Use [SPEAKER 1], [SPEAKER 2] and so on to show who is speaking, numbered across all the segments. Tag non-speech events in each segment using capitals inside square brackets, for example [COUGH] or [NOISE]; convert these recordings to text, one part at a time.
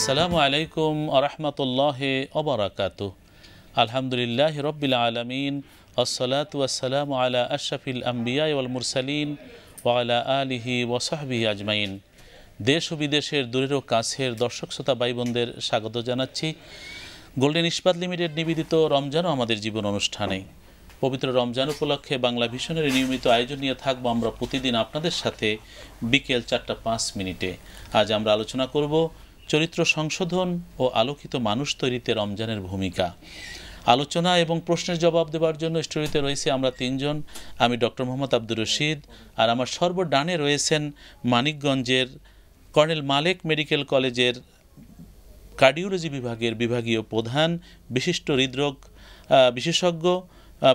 [SPEAKER 1] আসসালামু আলাইকুম আরহামতুল্লাহ অবরাকাত আলহামদুলিল্লাহ রবিল আলমিন আসসালাতু আসসালাম আলা আশাফিল আম্বিয়া ওয়াল মুরসালিন ওয়ালা আলিহি ওসাহবি আজমাইন দেশ ও বিদেশের দূরের ও কাছের দর্শক শ্রোতা ভাই বোনদের স্বাগত জানাচ্ছি গোল্ডেন ইস্পাত লিমিটেড নিবেদিত রমজানও আমাদের জীবন অনুষ্ঠানে পবিত্র রমজান উপলক্ষে বাংলা ভীষণের নিয়মিত আয়োজন নিয়ে থাকবো আমরা প্রতিদিন আপনাদের সাথে বিকেল চারটা পাঁচ মিনিটে আজ আমরা আলোচনা করব চরিত্র সংশোধন ও আলোকিত মানুষ তৈরিতে রমজানের ভূমিকা আলোচনা এবং প্রশ্নের জবাব দেওয়ার জন্য স্টুডিওতে রয়েছে আমরা তিনজন আমি ডক্টর মোহাম্মদ আব্দুর রশিদ আর আমার সর্ব ডানে রয়েছেন মানিকগঞ্জের কর্নেল মালেক মেডিকেল কলেজের কার্ডিওলজি বিভাগের বিভাগীয় প্রধান বিশিষ্ট হৃদরোগ বিশেষজ্ঞ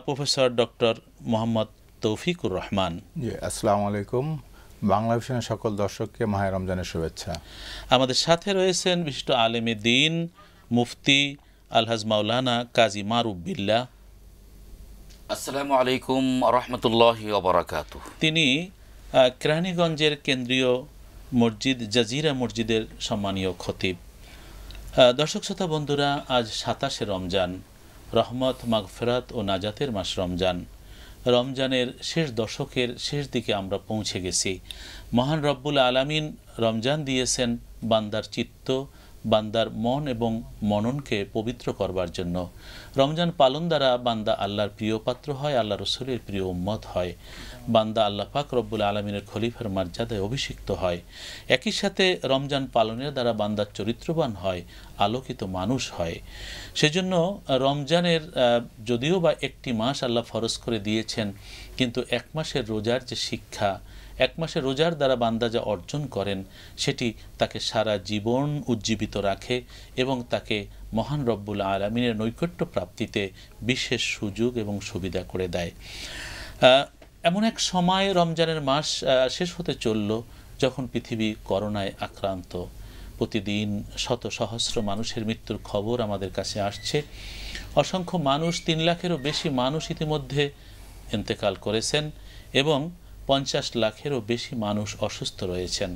[SPEAKER 1] প্রফেসর ডক্টর মোহাম্মদ তৌফিকুর রহমান
[SPEAKER 2] আসসালামু আলাইকুম বাংলা সকল দর্শককে মাহে
[SPEAKER 1] রমজানের শুভেচ্ছা আমাদের সাথে রয়েছেন বিশিষ্ট আলেম দিন মুফতি আলহাজ মাওলানা কাজী মারুব বিল্লা
[SPEAKER 3] আসসালামু আলাইকুম রহমতুল্লাহ অবরাকাত
[SPEAKER 1] তিনি কেরানীগঞ্জের কেন্দ্রীয় মসজিদ জাজিরা মসজিদের সম্মানীয় খতিব দর্শক শ্রোতা বন্ধুরা আজ সাতাশে রমজান রহমত মাগফেরাত ও নাজাতের মাস রমজান রমজানের শেষ দশকের শেষ দিকে আমরা পৌঁছে গেছি মহান রব্বুল আলামিন রমজান দিয়েছেন বান্দার চিত্ত বান্দার মন এবং মননকে পবিত্র করবার জন্য রমজান পালন দ্বারা বান্দা আল্লাহর প্রিয় পাত্র হয় আল্লাহ রসুলের প্রিয় উম্মত হয় বান্দা আল্লাহ পাক রব্বুল আলমিনের খলিফার মর্যাদায় অভিষিক্ত হয় একই সাথে রমজান পালনের দ্বারা বান্দার চরিত্রবান হয় আলোকিত মানুষ হয় সেজন্য রমজানের যদিও বা একটি মাস আল্লাহ ফরজ করে দিয়েছেন কিন্তু এক মাসের রোজার যে শিক্ষা এক মাসে রোজার দ্বারা বান্দা যা অর্জন করেন সেটি তাকে সারা জীবন উজ্জীবিত রাখে এবং তাকে মহান রব্বুল আলমিনের নৈকট্য প্রাপ্তিতে বিশেষ সুযোগ এবং সুবিধা করে দেয় এমন এক সময় রমজানের মাস শেষ হতে চলল যখন পৃথিবী করোনায় আক্রান্ত প্রতিদিন শত সহস্র মানুষের মৃত্যুর খবর আমাদের কাছে আসছে অসংখ্য মানুষ তিন লাখেরও বেশি মানুষ ইতিমধ্যে এন্তেকাল করেছেন এবং পঞ্চাশ লাখেরও বেশি মানুষ অসুস্থ রয়েছেন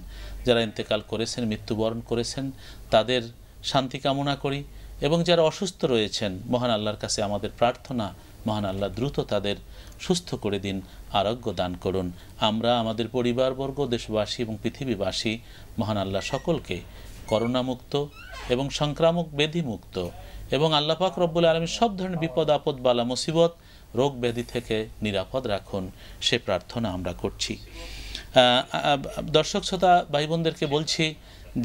[SPEAKER 1] যারা ইন্তেকাল করেছেন মৃত্যুবরণ করেছেন তাদের শান্তি কামনা করি এবং যারা অসুস্থ রয়েছেন মহান আল্লাহর কাছে আমাদের প্রার্থনা মহান আল্লাহ দ্রুত তাদের সুস্থ করে দিন আরোগ্য দান করুন আমরা আমাদের পরিবারবর্গ দেশবাসী এবং পৃথিবীবাসী মহান আল্লাহ সকলকে করোনামুক্ত এবং সংক্রামক ব্যাধিমুক্ত এবং আল্লাপাক রব্বুল আলমী সব ধরনের বিপদ আপদ বালা মুসিবত রোগ ব্যাধি থেকে নিরাপদ রাখুন সে প্রার্থনা আমরা করছি দর্শক শ্রোতা ভাই বোনদেরকে বলছি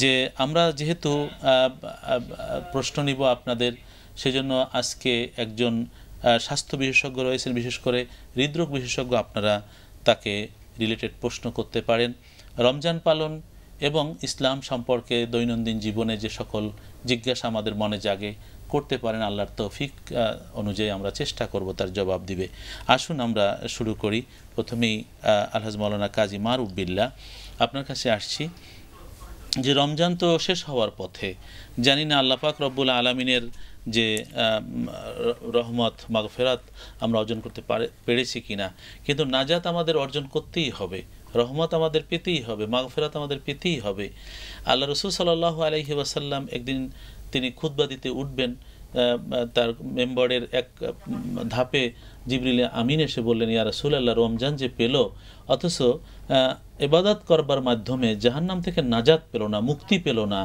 [SPEAKER 1] যে আমরা যেহেতু প্রশ্ন নিব আপনাদের সেজন্য আজকে একজন স্বাস্থ্য বিশেষজ্ঞ রয়েছেন বিশেষ করে হৃদরোগ বিশেষজ্ঞ আপনারা তাকে রিলেটেড প্রশ্ন করতে পারেন রমজান পালন এবং ইসলাম সম্পর্কে দৈনন্দিন জীবনে যে সকল জিজ্ঞাসা আমাদের মনে জাগে করতে পারেন আল্লাহর তৌফিক অনুযায়ী আমরা চেষ্টা করব তার জবাব দিবে আসুন আমরা শুরু করি প্রথমেই আলহাজ মৌলানা কাজী মারুবিল্লা আপনার কাছে আসছি যে রমজান তো শেষ হওয়ার পথে জানি না আল্লাপাক রব্বুল আলমিনের যে রহমত মাগফেরাত আমরা অর্জন করতে পারে পেরেছি কিনা কিন্তু নাজাত আমাদের অর্জন করতেই হবে রহমত আমাদের পেতেই হবে মাগফেরাত আমাদের পেতেই হবে আল্লাহ রসুল সাল্লাহ আলহি ওয়াসাল্লাম একদিন তিনি খুদ্া দিতে উঠবেন তার মেম্বারের এক ধাপে জিবরিল আমিন এসে বললেন ইয়া রসুল আল্লাহ রমজান যে পেল অথচ এবাদাত করবার মাধ্যমে জাহান্নাম থেকে নাজাত পেল না মুক্তি পেল না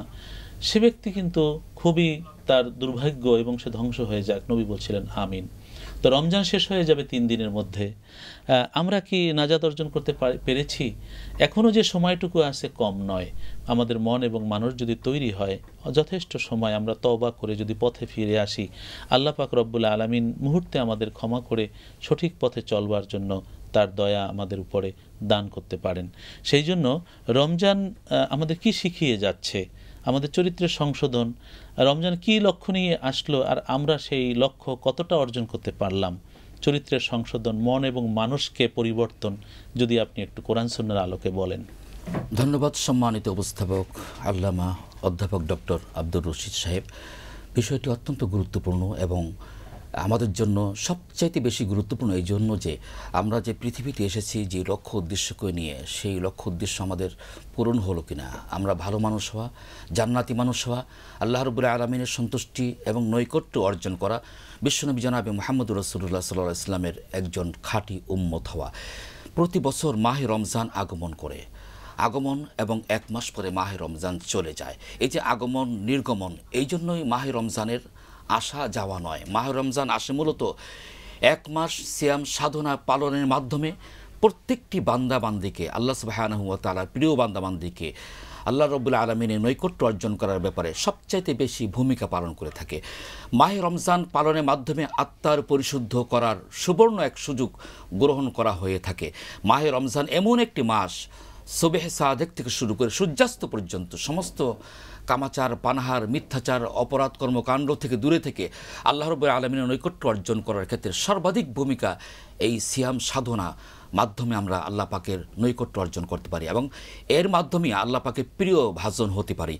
[SPEAKER 1] সে ব্যক্তি কিন্তু খুবই তার দুর্ভাগ্য এবং সে ধ্বংস হয়ে যাক নবী বলছিলেন আমিন তো রমজান শেষ হয়ে যাবে তিন দিনের মধ্যে আমরা কি নাজাদ অর্জন করতে পেরেছি এখনও যে সময়টুকু আছে কম নয় আমাদের মন এবং মানুষ যদি তৈরি হয় যথেষ্ট সময় আমরা তবা করে যদি পথে ফিরে আসি আল্লাহ পাক রব্বুল আলমিন মুহূর্তে আমাদের ক্ষমা করে সঠিক পথে চলবার জন্য তার দয়া আমাদের উপরে দান করতে পারেন সেই জন্য রমজান আমাদের কি শিখিয়ে যাচ্ছে আমাদের চরিত্রের সংশোধন রমজান কি লক্ষ্য নিয়ে আসলো আর আমরা সেই লক্ষ্য কতটা অর্জন করতে পারলাম চরিত্রের
[SPEAKER 3] সংশোধন মন
[SPEAKER 1] এবং মানুষকে পরিবর্তন যদি আপনি একটু কোরআন সুন্নার আলোকে বলেন
[SPEAKER 3] ধন্যবাদ সম্মানিত উপস্থাপক আল্লামা অধ্যাপক ডক্টর আব্দুর রশিদ সাহেব বিষয়টি অত্যন্ত গুরুত্বপূর্ণ এবং আমাদের জন্য সবচাইতে বেশি গুরুত্বপূর্ণ এই জন্য যে আমরা যে পৃথিবীতে এসেছি যে লক্ষ্য উদ্দেশ্যকে নিয়ে সেই লক্ষ্য উদ্দেশ্য আমাদের পূরণ হলো কিনা আমরা ভালো মানুষ হওয়া জান্নাতি মানুষ হওয়া আল্লাহ রবুল্লা আলমিনের সন্তুষ্টি এবং নৈকট্য অর্জন করা বিশ্বনবী জনাবে মোহাম্মদুর রসুল্লাহ সাল্লাহ ইসলামের একজন খাঁটি উম্মত হওয়া প্রতি বছর মাহে রমজান আগমন করে আগমন এবং এক মাস পরে মাহে রমজান চলে যায় এই যে আগমন নির্গমন এই জন্যই মাহে রমজানের আসা যাওয়া নয় মাহ রমজান আসে মূলত এক মাস সিয়াম সাধনা পালনের মাধ্যমে প্রত্যেকটি বান্দাবান্দিকে আল্লাহ সাহায্য তালার প্রিয় বান্দাবান্দিকে আল্লাহ রবুল্লা আলমিনের নৈকট্য অর্জন করার ব্যাপারে সবচাইতে বেশি ভূমিকা পালন করে থাকে মাহে রমজান পালনের মাধ্যমে আত্মার পরিশুদ্ধ করার সুবর্ণ এক সুযোগ গ্রহণ করা হয়ে থাকে মাহে রমজান এমন একটি মাস সবেহ সাদেক থেকে শুরু করে সূর্যাস্ত পর্যন্ত সমস্ত কামাচার পানাহার মিথ্যাচার অপরাধ কর্মকাণ্ড থেকে দূরে থেকে আল্লাহ রব আলমিনের নৈকট্য অর্জন করার ক্ষেত্রে সর্বাধিক ভূমিকা এই সিয়াম সাধনা মাধ্যমে আমরা আল্লাহ পাকের নৈকট্য অর্জন করতে পারি এবং এর মাধ্যমে আল্লাহ পাকের প্রিয় ভাজন হতে পারি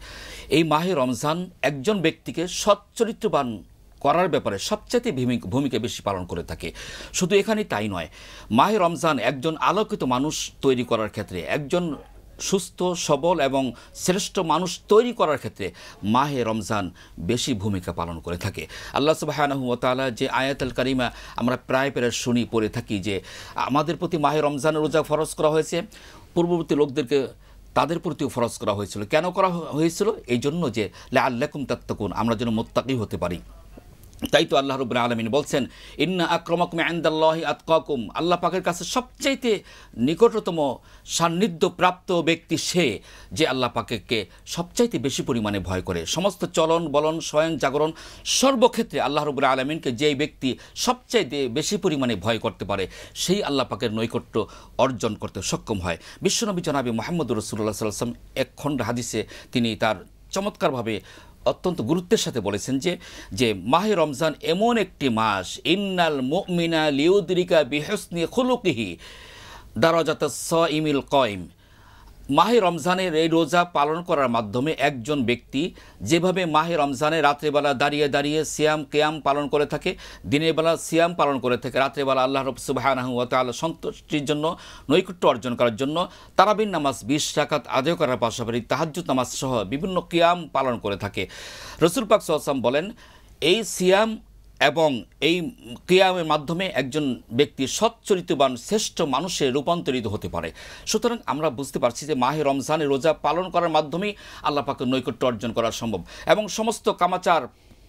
[SPEAKER 3] এই মাহে রমজান একজন ব্যক্তিকে সচ্চরিত্রবান করার ব্যাপারে সবচেয়ে ভূমিকা বেশি পালন করে থাকে শুধু এখানে তাই নয় মাহে রমজান একজন আলোকিত মানুষ তৈরি করার ক্ষেত্রে একজন সুস্থ সবল এবং শ্রেষ্ঠ মানুষ তৈরি করার ক্ষেত্রে মাহে রমজান বেশি ভূমিকা পালন করে থাকে আল্লাহ সুবাহানহতালা যে আয়াতাল কারিমা আমরা প্রায় প্রায় শুনি পড়ে থাকি যে আমাদের প্রতি মাহে রমজানের রোজা ফরজ করা হয়েছে পূর্ববর্তী লোকদেরকে তাদের প্রতিও ফরজ করা হয়েছিল কেন করা হয়েছিল এই জন্য যে লা আল্লাকুম আমরা যেন মোত্তাকি হতে পারি তাই তো আল্লাহ রুবুল আলমিন বলছেন ইন্না আক্রমক মেন্দাল্লাহ আতকুম আল্লাহ পাকের কাছে সবচাইতে নিকটতম সান্নিধ্যপ্রাপ্ত ব্যক্তি সে যে আল্লাহ পাকেকে সবচাইতে বেশি পরিমাণে ভয় করে সমস্ত চলন বলন স্বয়ং জাগরণ সর্বক্ষেত্রে আল্লাহ রুবুল আলমিনকে যেই ব্যক্তি সবচাইতে বেশি পরিমাণে ভয় করতে পারে সেই আল্লাহ পাকের নৈকট্য অর্জন করতে সক্ষম হয় বিশ্বনবী জনাবি মোহাম্মদুর রসুল্লাহ সাল্লাম এক খণ্ড হাদিসে তিনি তার চমৎকারভাবে অত্যন্ত গুরুত্বের সাথে বলেছেন যে যে মাহে রমজান এমন একটি মাস ইন্নাল মিনা লিউদ্রিকা বিহসনি খুলুকিহি দারাজাত স ইমিল কয়েম মাহে রমজানের এই রোজা পালন করার মাধ্যমে একজন ব্যক্তি যেভাবে মাহে রমজানে রাত্রেবেলা দাঁড়িয়ে দাঁড়িয়ে সিয়াম কেয়াম পালন করে থাকে দিনের বেলা সিয়াম পালন করে থাকে রাত্রেবেলা আল্লাহ রবসুবাহানহতাল সন্তুষ্টির জন্য নৈকট্য অর্জন করার জন্য তারাবিন নামাজ বিশ রাকাত আদায় করার পাশাপাশি তাহাজুদ নামাজ সহ বিভিন্ন কেয়াম পালন করে থাকে রসুল পাক সাম বলেন এই সিয়াম এবং এই ক্রিয়ামের মাধ্যমে একজন ব্যক্তি সচ্চরিতবান শ্রেষ্ঠ মানুষে রূপান্তরিত হতে পারে সুতরাং আমরা বুঝতে পারছি যে মাহে রমজানে রোজা পালন করার মাধ্যমেই আল্লাপাকে নৈকট্য অর্জন করা সম্ভব এবং সমস্ত কামাচার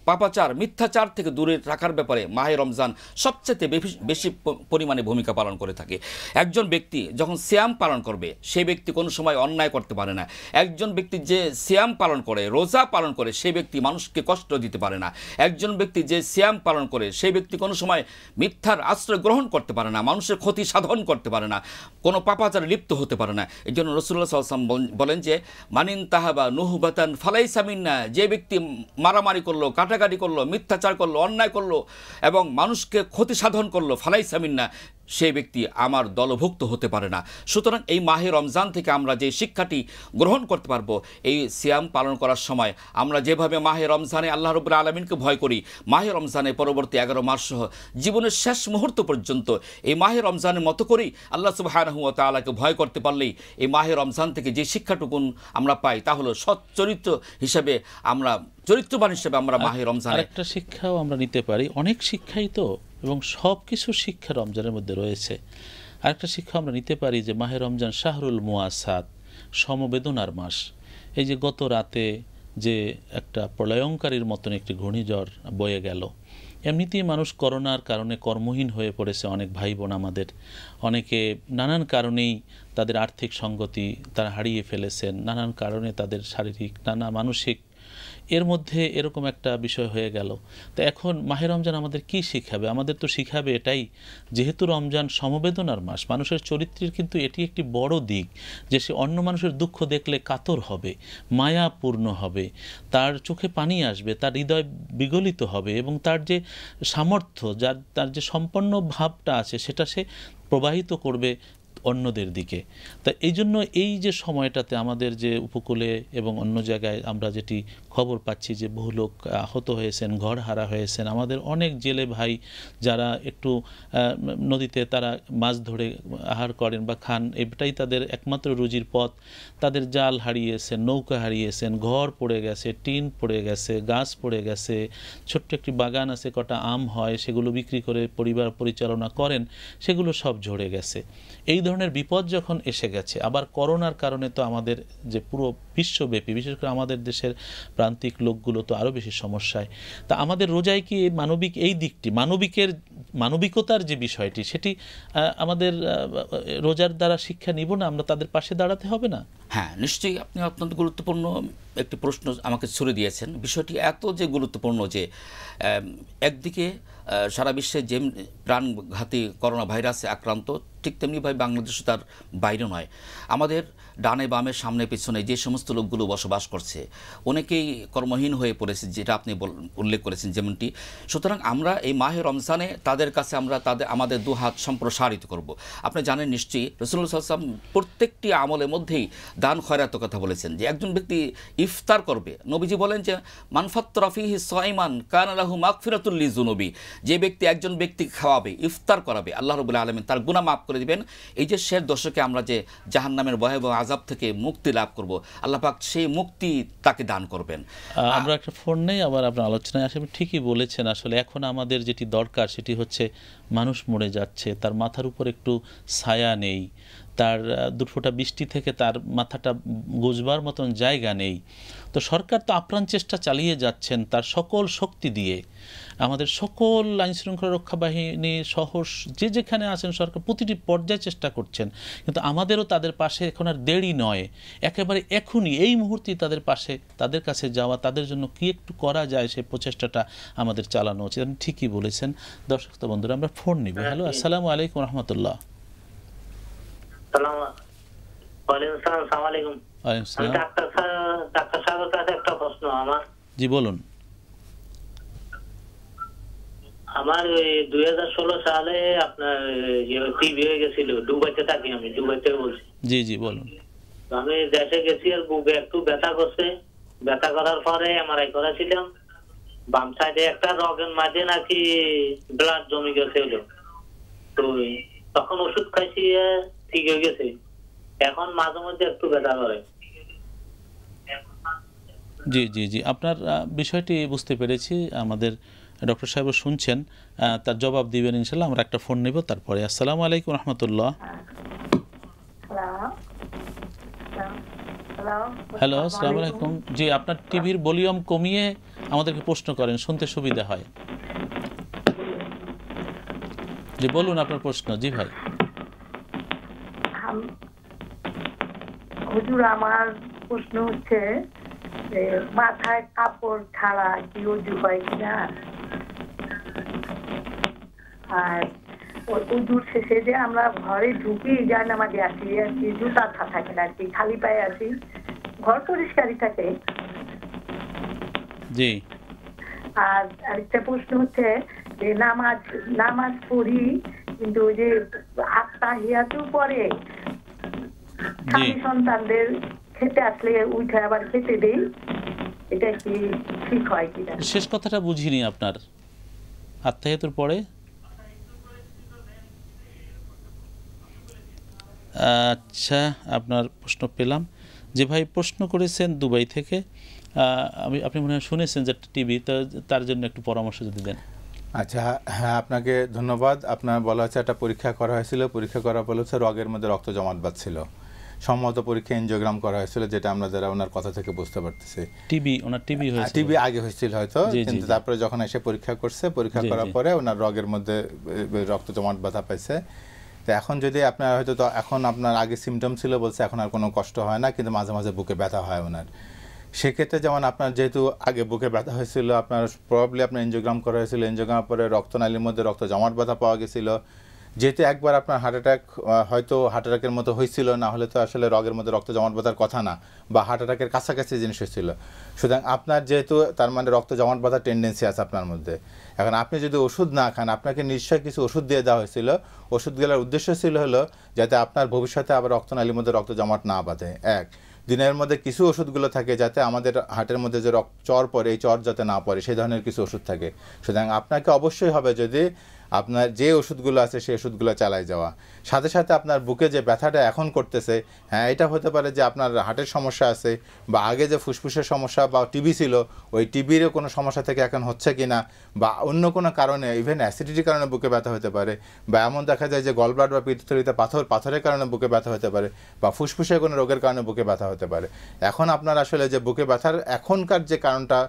[SPEAKER 3] পাপাচার মিথ্যাচার থেকে দূরে রাখার ব্যাপারে মাহে রমজান সবচেয়ে বেশি পরিমাণে ভূমিকা পালন করে থাকে একজন ব্যক্তি যখন শ্যাম পালন করবে সে ব্যক্তি কোনো সময় অন্যায় করতে পারে না একজন ব্যক্তি যে শ্যাম পালন করে রোজা পালন করে সে ব্যক্তি মানুষকে কষ্ট দিতে পারে না একজন ব্যক্তি যে শ্যাম পালন করে সেই ব্যক্তি কোনো সময় মিথ্যার আশ্রয় গ্রহণ করতে পারে না মানুষের ক্ষতি সাধন করতে পারে না কোনো পাপাচার লিপ্ত হতে পারে না এই জন্য রসুল্লাহ সাল্লাম বলেন যে মানিন তাহাবা নুহবাতান ফালাই সামিন্না যে ব্যক্তি মারামারি করলো কাটা কাটাকাটি করলো মিথ্যাচার করলো অন্যায় করলো এবং মানুষকে ক্ষতি সাধন করলো ফালাই সামিন্না সে ব্যক্তি আমার দলভুক্ত হতে পারে না সুতরাং এই মাহে রমজান থেকে আমরা যে শিক্ষাটি গ্রহণ করতে পারব এই সিয়াম পালন করার সময় আমরা যেভাবে মাহে রমজানে আল্লাহ রবুল্লা আলমিনকে ভয় করি মাহে রমজানে পরবর্তী এগারো মাস সহ জীবনের শেষ মুহূর্ত পর্যন্ত এই মাহে রমজানের মতো করেই আল্লাহ সুবাহানহুয়া আল্লাহকে ভয় করতে পারলেই এই মাহে রমজান থেকে যে শিক্ষাটুকুন আমরা পাই তা হলো সচ্চরিত্র হিসেবে আমরা চরিত্রবান হিসেবে আমরা মাহে রমজান
[SPEAKER 1] একটা শিক্ষাও আমরা নিতে পারি অনেক শিক্ষাই তো এবং সব কিছু শিক্ষা রমজানের মধ্যে রয়েছে আরেকটা শিক্ষা আমরা নিতে পারি যে মাহে রমজান শাহরুল মুয়াসাদ সমবেদনার মাস এই যে গত রাতে যে একটা প্রলয়ঙ্কারীর মতন একটি ঘূর্ণিঝড় বয়ে গেল এমনিতেই মানুষ করোনার কারণে কর্মহীন হয়ে পড়েছে অনেক ভাই বোন আমাদের অনেকে নানান কারণেই তাদের আর্থিক সঙ্গতি তারা হারিয়ে ফেলেছেন নানান কারণে তাদের শারীরিক নানা মানসিক এর মধ্যে এরকম একটা বিষয় হয়ে গেল তো এখন মাহে রমজান আমাদের কি শিখাবে আমাদের তো শিখাবে এটাই যেহেতু রমজান সমবেদনার মাস মানুষের চরিত্রের কিন্তু এটি একটি বড় দিক যে সে অন্য মানুষের দুঃখ দেখলে কাতর হবে মায়াপূর্ণ হবে তার চোখে পানি আসবে তার হৃদয় বিগলিত হবে এবং তার যে সামর্থ্য যার তার যে সম্পন্ন ভাবটা আছে সেটা সে প্রবাহিত করবে অন্যদের দিকে তা এই জন্য এই যে সময়টাতে আমাদের যে উপকূলে এবং অন্য জায়গায় আমরা যেটি খবর পাচ্ছি যে বহু লোক আহত হয়েছেন ঘর হারা হয়েছেন আমাদের অনেক জেলে ভাই যারা একটু নদীতে তারা মাছ ধরে আহার করেন বা খান এটাই তাদের একমাত্র রুজির পথ তাদের জাল হারিয়েছেন নৌকা হারিয়েছেন ঘর পড়ে গেছে টিন পড়ে গেছে গাছ পড়ে গেছে ছোট্ট একটি বাগান আছে কটা আম হয় সেগুলো বিক্রি করে পরিবার পরিচালনা করেন সেগুলো সব ঝরে গেছে এই ধরনের বিপদ যখন এসে গেছে আবার করোনার কারণে তো আমাদের যে পুরো বিশ্বব্যাপী বিশেষ করে আমাদের দেশের প্রান্তিক লোকগুলো তো আরও বেশি সমস্যায় তা আমাদের রোজায় কি মানবিক এই দিকটি মানবিকের মানবিকতার যে বিষয়টি সেটি আমাদের রোজার দ্বারা শিক্ষা নিব না আমরা তাদের পাশে দাঁড়াতে হবে না হ্যাঁ
[SPEAKER 3] নিশ্চয়ই আপনি অত্যন্ত গুরুত্বপূর্ণ একটি প্রশ্ন আমাকে ছুড়ে দিয়েছেন বিষয়টি এত যে গুরুত্বপূর্ণ যে একদিকে সারা বিশ্বে যে প্রাণঘাতী করোনা ভাইরাসে আক্রান্ত ঠিক তেমনিভাবে বাংলাদেশও তার বাইরে নয় আমাদের ডানে বামে সামনে পিছনে যে সমস্ত লোকগুলো বসবাস করছে অনেকেই কর্মহীন হয়ে পড়েছে যেটা আপনি উল্লেখ করেছেন যেমনটি সুতরাং আমরা এই মাহে রমজানে তাদের কাছে আমরা তাদের আমাদের দু হাত সম্প্রসারিত করব। আপনি জানেন নিশ্চয়ই রসুল সাল্লাম প্রত্যেকটি আমলের মধ্যেই দান খয়রাত কথা বলেছেন যে একজন ব্যক্তি ইফতার করবে নবীজি বলেন যে মানফাত হি সাইমান কান আলাহু মাকফিরাতুল্লি জুনবী যে ব্যক্তি একজন ব্যক্তি খাওয়াবে ইফতার করাবে আল্লাহ রবুল্লাহ আলমিন তার গুনা মাফ করে দিবেন এই যে শেষ দশকে আমরা যে জাহান নামের ভয়াবহ আজাব থেকে মুক্তি লাভ করব আল্লাহ পাক সেই মুক্তি তাকে দান করবেন
[SPEAKER 1] আমরা একটা ফোন নেই আবার আপনার আলোচনায় আসে ঠিকই বলেছেন আসলে এখন আমাদের যেটি দরকার সেটি হচ্ছে মানুষ মরে যাচ্ছে তার মাথার উপর একটু ছায়া নেই তার দুফোটা বৃষ্টি থেকে তার মাথাটা গুজবার মতন জায়গা নেই তো সরকার তো আপ্রাণ চেষ্টা চালিয়ে যাচ্ছেন তার সকল শক্তি দিয়ে আমাদের সকল আইন শৃঙ্খলা রক্ষা বাহিনী সহ যে যেখানে আছেন সরকার প্রতিটি পর্যায়ে চেষ্টা করছেন কিন্তু আমাদেরও তাদের পাশে এখন আর দেরি নয় একেবারে এখনই এই মুহূর্তে তাদের পাশে তাদের কাছে যাওয়া তাদের জন্য কি একটু করা যায় সেই প্রচেষ্টাটা আমাদের চালানো উচিত আপনি ঠিকই বলেছেন দর্শক বন্ধুরা আমরা ফোন নিব হ্যাঁ, হ্যালো আসসালামু আলাইকুম রহমতুল্লাহ জি বলুন আমার দুই হাজার ষোলো সালে আপনার টিভি হয়ে গেছিল দুবাইতে থাকি আমি দুবাইতে বলছি জি জি বলুন আমি দেশে গেছি আর বুকে একটু ব্যথা করছে ব্যথা করার পরে আমার এমআরআই করেছিলাম বাম সাইডে একটা রগের মাঝে নাকি ব্লাড জমি গেছিল তো তখন ওষুধ খাইছি ঠিক হয়ে গেছে এখন মাঝে মধ্যে একটু ব্যথা করে জি জি জি আপনার বিষয়টি বুঝতে পেরেছি আমাদের ডক্টর সাহেব শুনছেন তার জবাব দিবেন ইনশাল্লাহ আমরা একটা ফোন নেব তারপরে আসসালামু আলাইকুম রহমতুল্লাহ হ্যালো আসসালামু আলাইকুম জি আপনার টিভির ভলিউম কমিয়ে আমাদেরকে প্রশ্ন করেন শুনতে সুবিধা হয় জি বলুন আপনার প্রশ্ন জি ভাই
[SPEAKER 3] হুজুর আমার প্রশ্ন হচ্ছে মাথায় কাপড় ছাড়া কি উজু হয় কিনা আর উজুর
[SPEAKER 1] শেষে যে আমরা ঘরে ঢুকি যার নামাজে আছি আর কি জুতা থাকে আর কি খালি পায়ে আছি
[SPEAKER 3] ঘর পরিষ্কারই থাকে জি আর আরেকটা প্রশ্ন হচ্ছে যে নামাজ নামাজ পড়ি কিন্তু ওই যে আত্মা হিয়াতেও পড়ে স্বামী সন্তানদের খেতে আসলে উঠে আবার খেতে দেই এটা কি ঠিক হয় কিনা
[SPEAKER 1] শেষ কথাটা বুঝিনি আপনার আত্মাহিয়াতুর পরে আচ্ছা আপনার প্রশ্ন পেলাম যে ভাই প্রশ্ন করেছেন দুবাই থেকে আমি আপনি মনে হয় শুনেছেন যে টিভি
[SPEAKER 2] তার জন্য একটু পরামর্শ যদি দেন আচ্ছা হ্যাঁ, হ্যাঁ আপনাকে ধন্যবাদ আপনার বলা হয়েছে একটা পরীক্ষা করা হয়েছিল পরীক্ষা করার ফলে হচ্ছে রগের মধ্যে রক্ত জমাট বাঁধছিল সম্মত পরীক্ষা এনজিওগ্রাম করা হয়েছিল যেটা আমরা যারা ওনার কথা থেকে বুঝতে পারতেছি টিবি ওনার টিবি হয়েছিল টিবি আগে হয়েছিল হয়তো কিন্তু তারপরে যখন এসে পরীক্ষা করছে পরীক্ষা করার পরে ওনার রগের মধ্যে রক্ত জমাট বাধা পাইছে তো এখন যদি আপনার হয়তো তো এখন আপনার আগে সিমটম ছিল বলছে এখন আর কোনো কষ্ট হয় না কিন্তু মাঝে মাঝে বুকে ব্যথা হয় ওনার সেক্ষেত্রে যেমন আপনার যেহেতু আগে বুকে ব্যথা হয়েছিল আপনার প্রবলি আপনার এনজিওগ্রাম করা হয়েছিল এনজিওগ্রাম পরে রক্তনালীর মধ্যে রক্ত জমাট ব্যথা পাওয়া গেছিলো যেহেতু একবার আপনার হার্ট অ্যাটাক হয়তো হার্ট অ্যাটাকের মতো হয়েছিল না হলে তো আসলে রগের মধ্যে রক্ত জমাট বাঁধার কথা না বা হার্ট অ্যাটাকের কাছাকাছি জিনিস হয়েছিল সুতরাং আপনার যেহেতু তার মানে রক্ত জমাট বাঁধার টেন্ডেন্সি আছে আপনার মধ্যে এখন আপনি যদি ওষুধ না খান আপনাকে নিশ্চয় কিছু ওষুধ দিয়ে দেওয়া হয়েছিল গেলার উদ্দেশ্য ছিল হলো যাতে আপনার ভবিষ্যতে আবার রক্তনালীর মধ্যে রক্ত জমাট না বাঁধে এক দিনের মধ্যে কিছু ওষুধগুলো থাকে যাতে আমাদের হার্টের মধ্যে যে রক্ত চর পড়ে এই চর যাতে না পড়ে সেই ধরনের কিছু ওষুধ থাকে সুতরাং আপনাকে অবশ্যই হবে যদি আপনার যে ওষুধগুলো আছে সেই ওষুধগুলো চালায় যাওয়া সাথে সাথে আপনার বুকে যে ব্যথাটা এখন করতেছে হ্যাঁ এটা হতে পারে যে আপনার হার্টের সমস্যা আছে বা আগে যে ফুসফুসের সমস্যা বা টিবি ছিল ওই টিবিরও কোনো সমস্যা থেকে এখন হচ্ছে কি না বা অন্য কোনো কারণে ইভেন অ্যাসিডিটির কারণে বুকে ব্যথা হতে পারে বা এমন দেখা যায় যে গলব্লাড বা পিতলিতে পাথর পাথরের কারণে বুকে ব্যথা হতে পারে বা ফুসফুসের কোনো রোগের কারণে বুকে ব্যথা হতে পারে এখন আপনার আসলে যে বুকে ব্যথার এখনকার যে কারণটা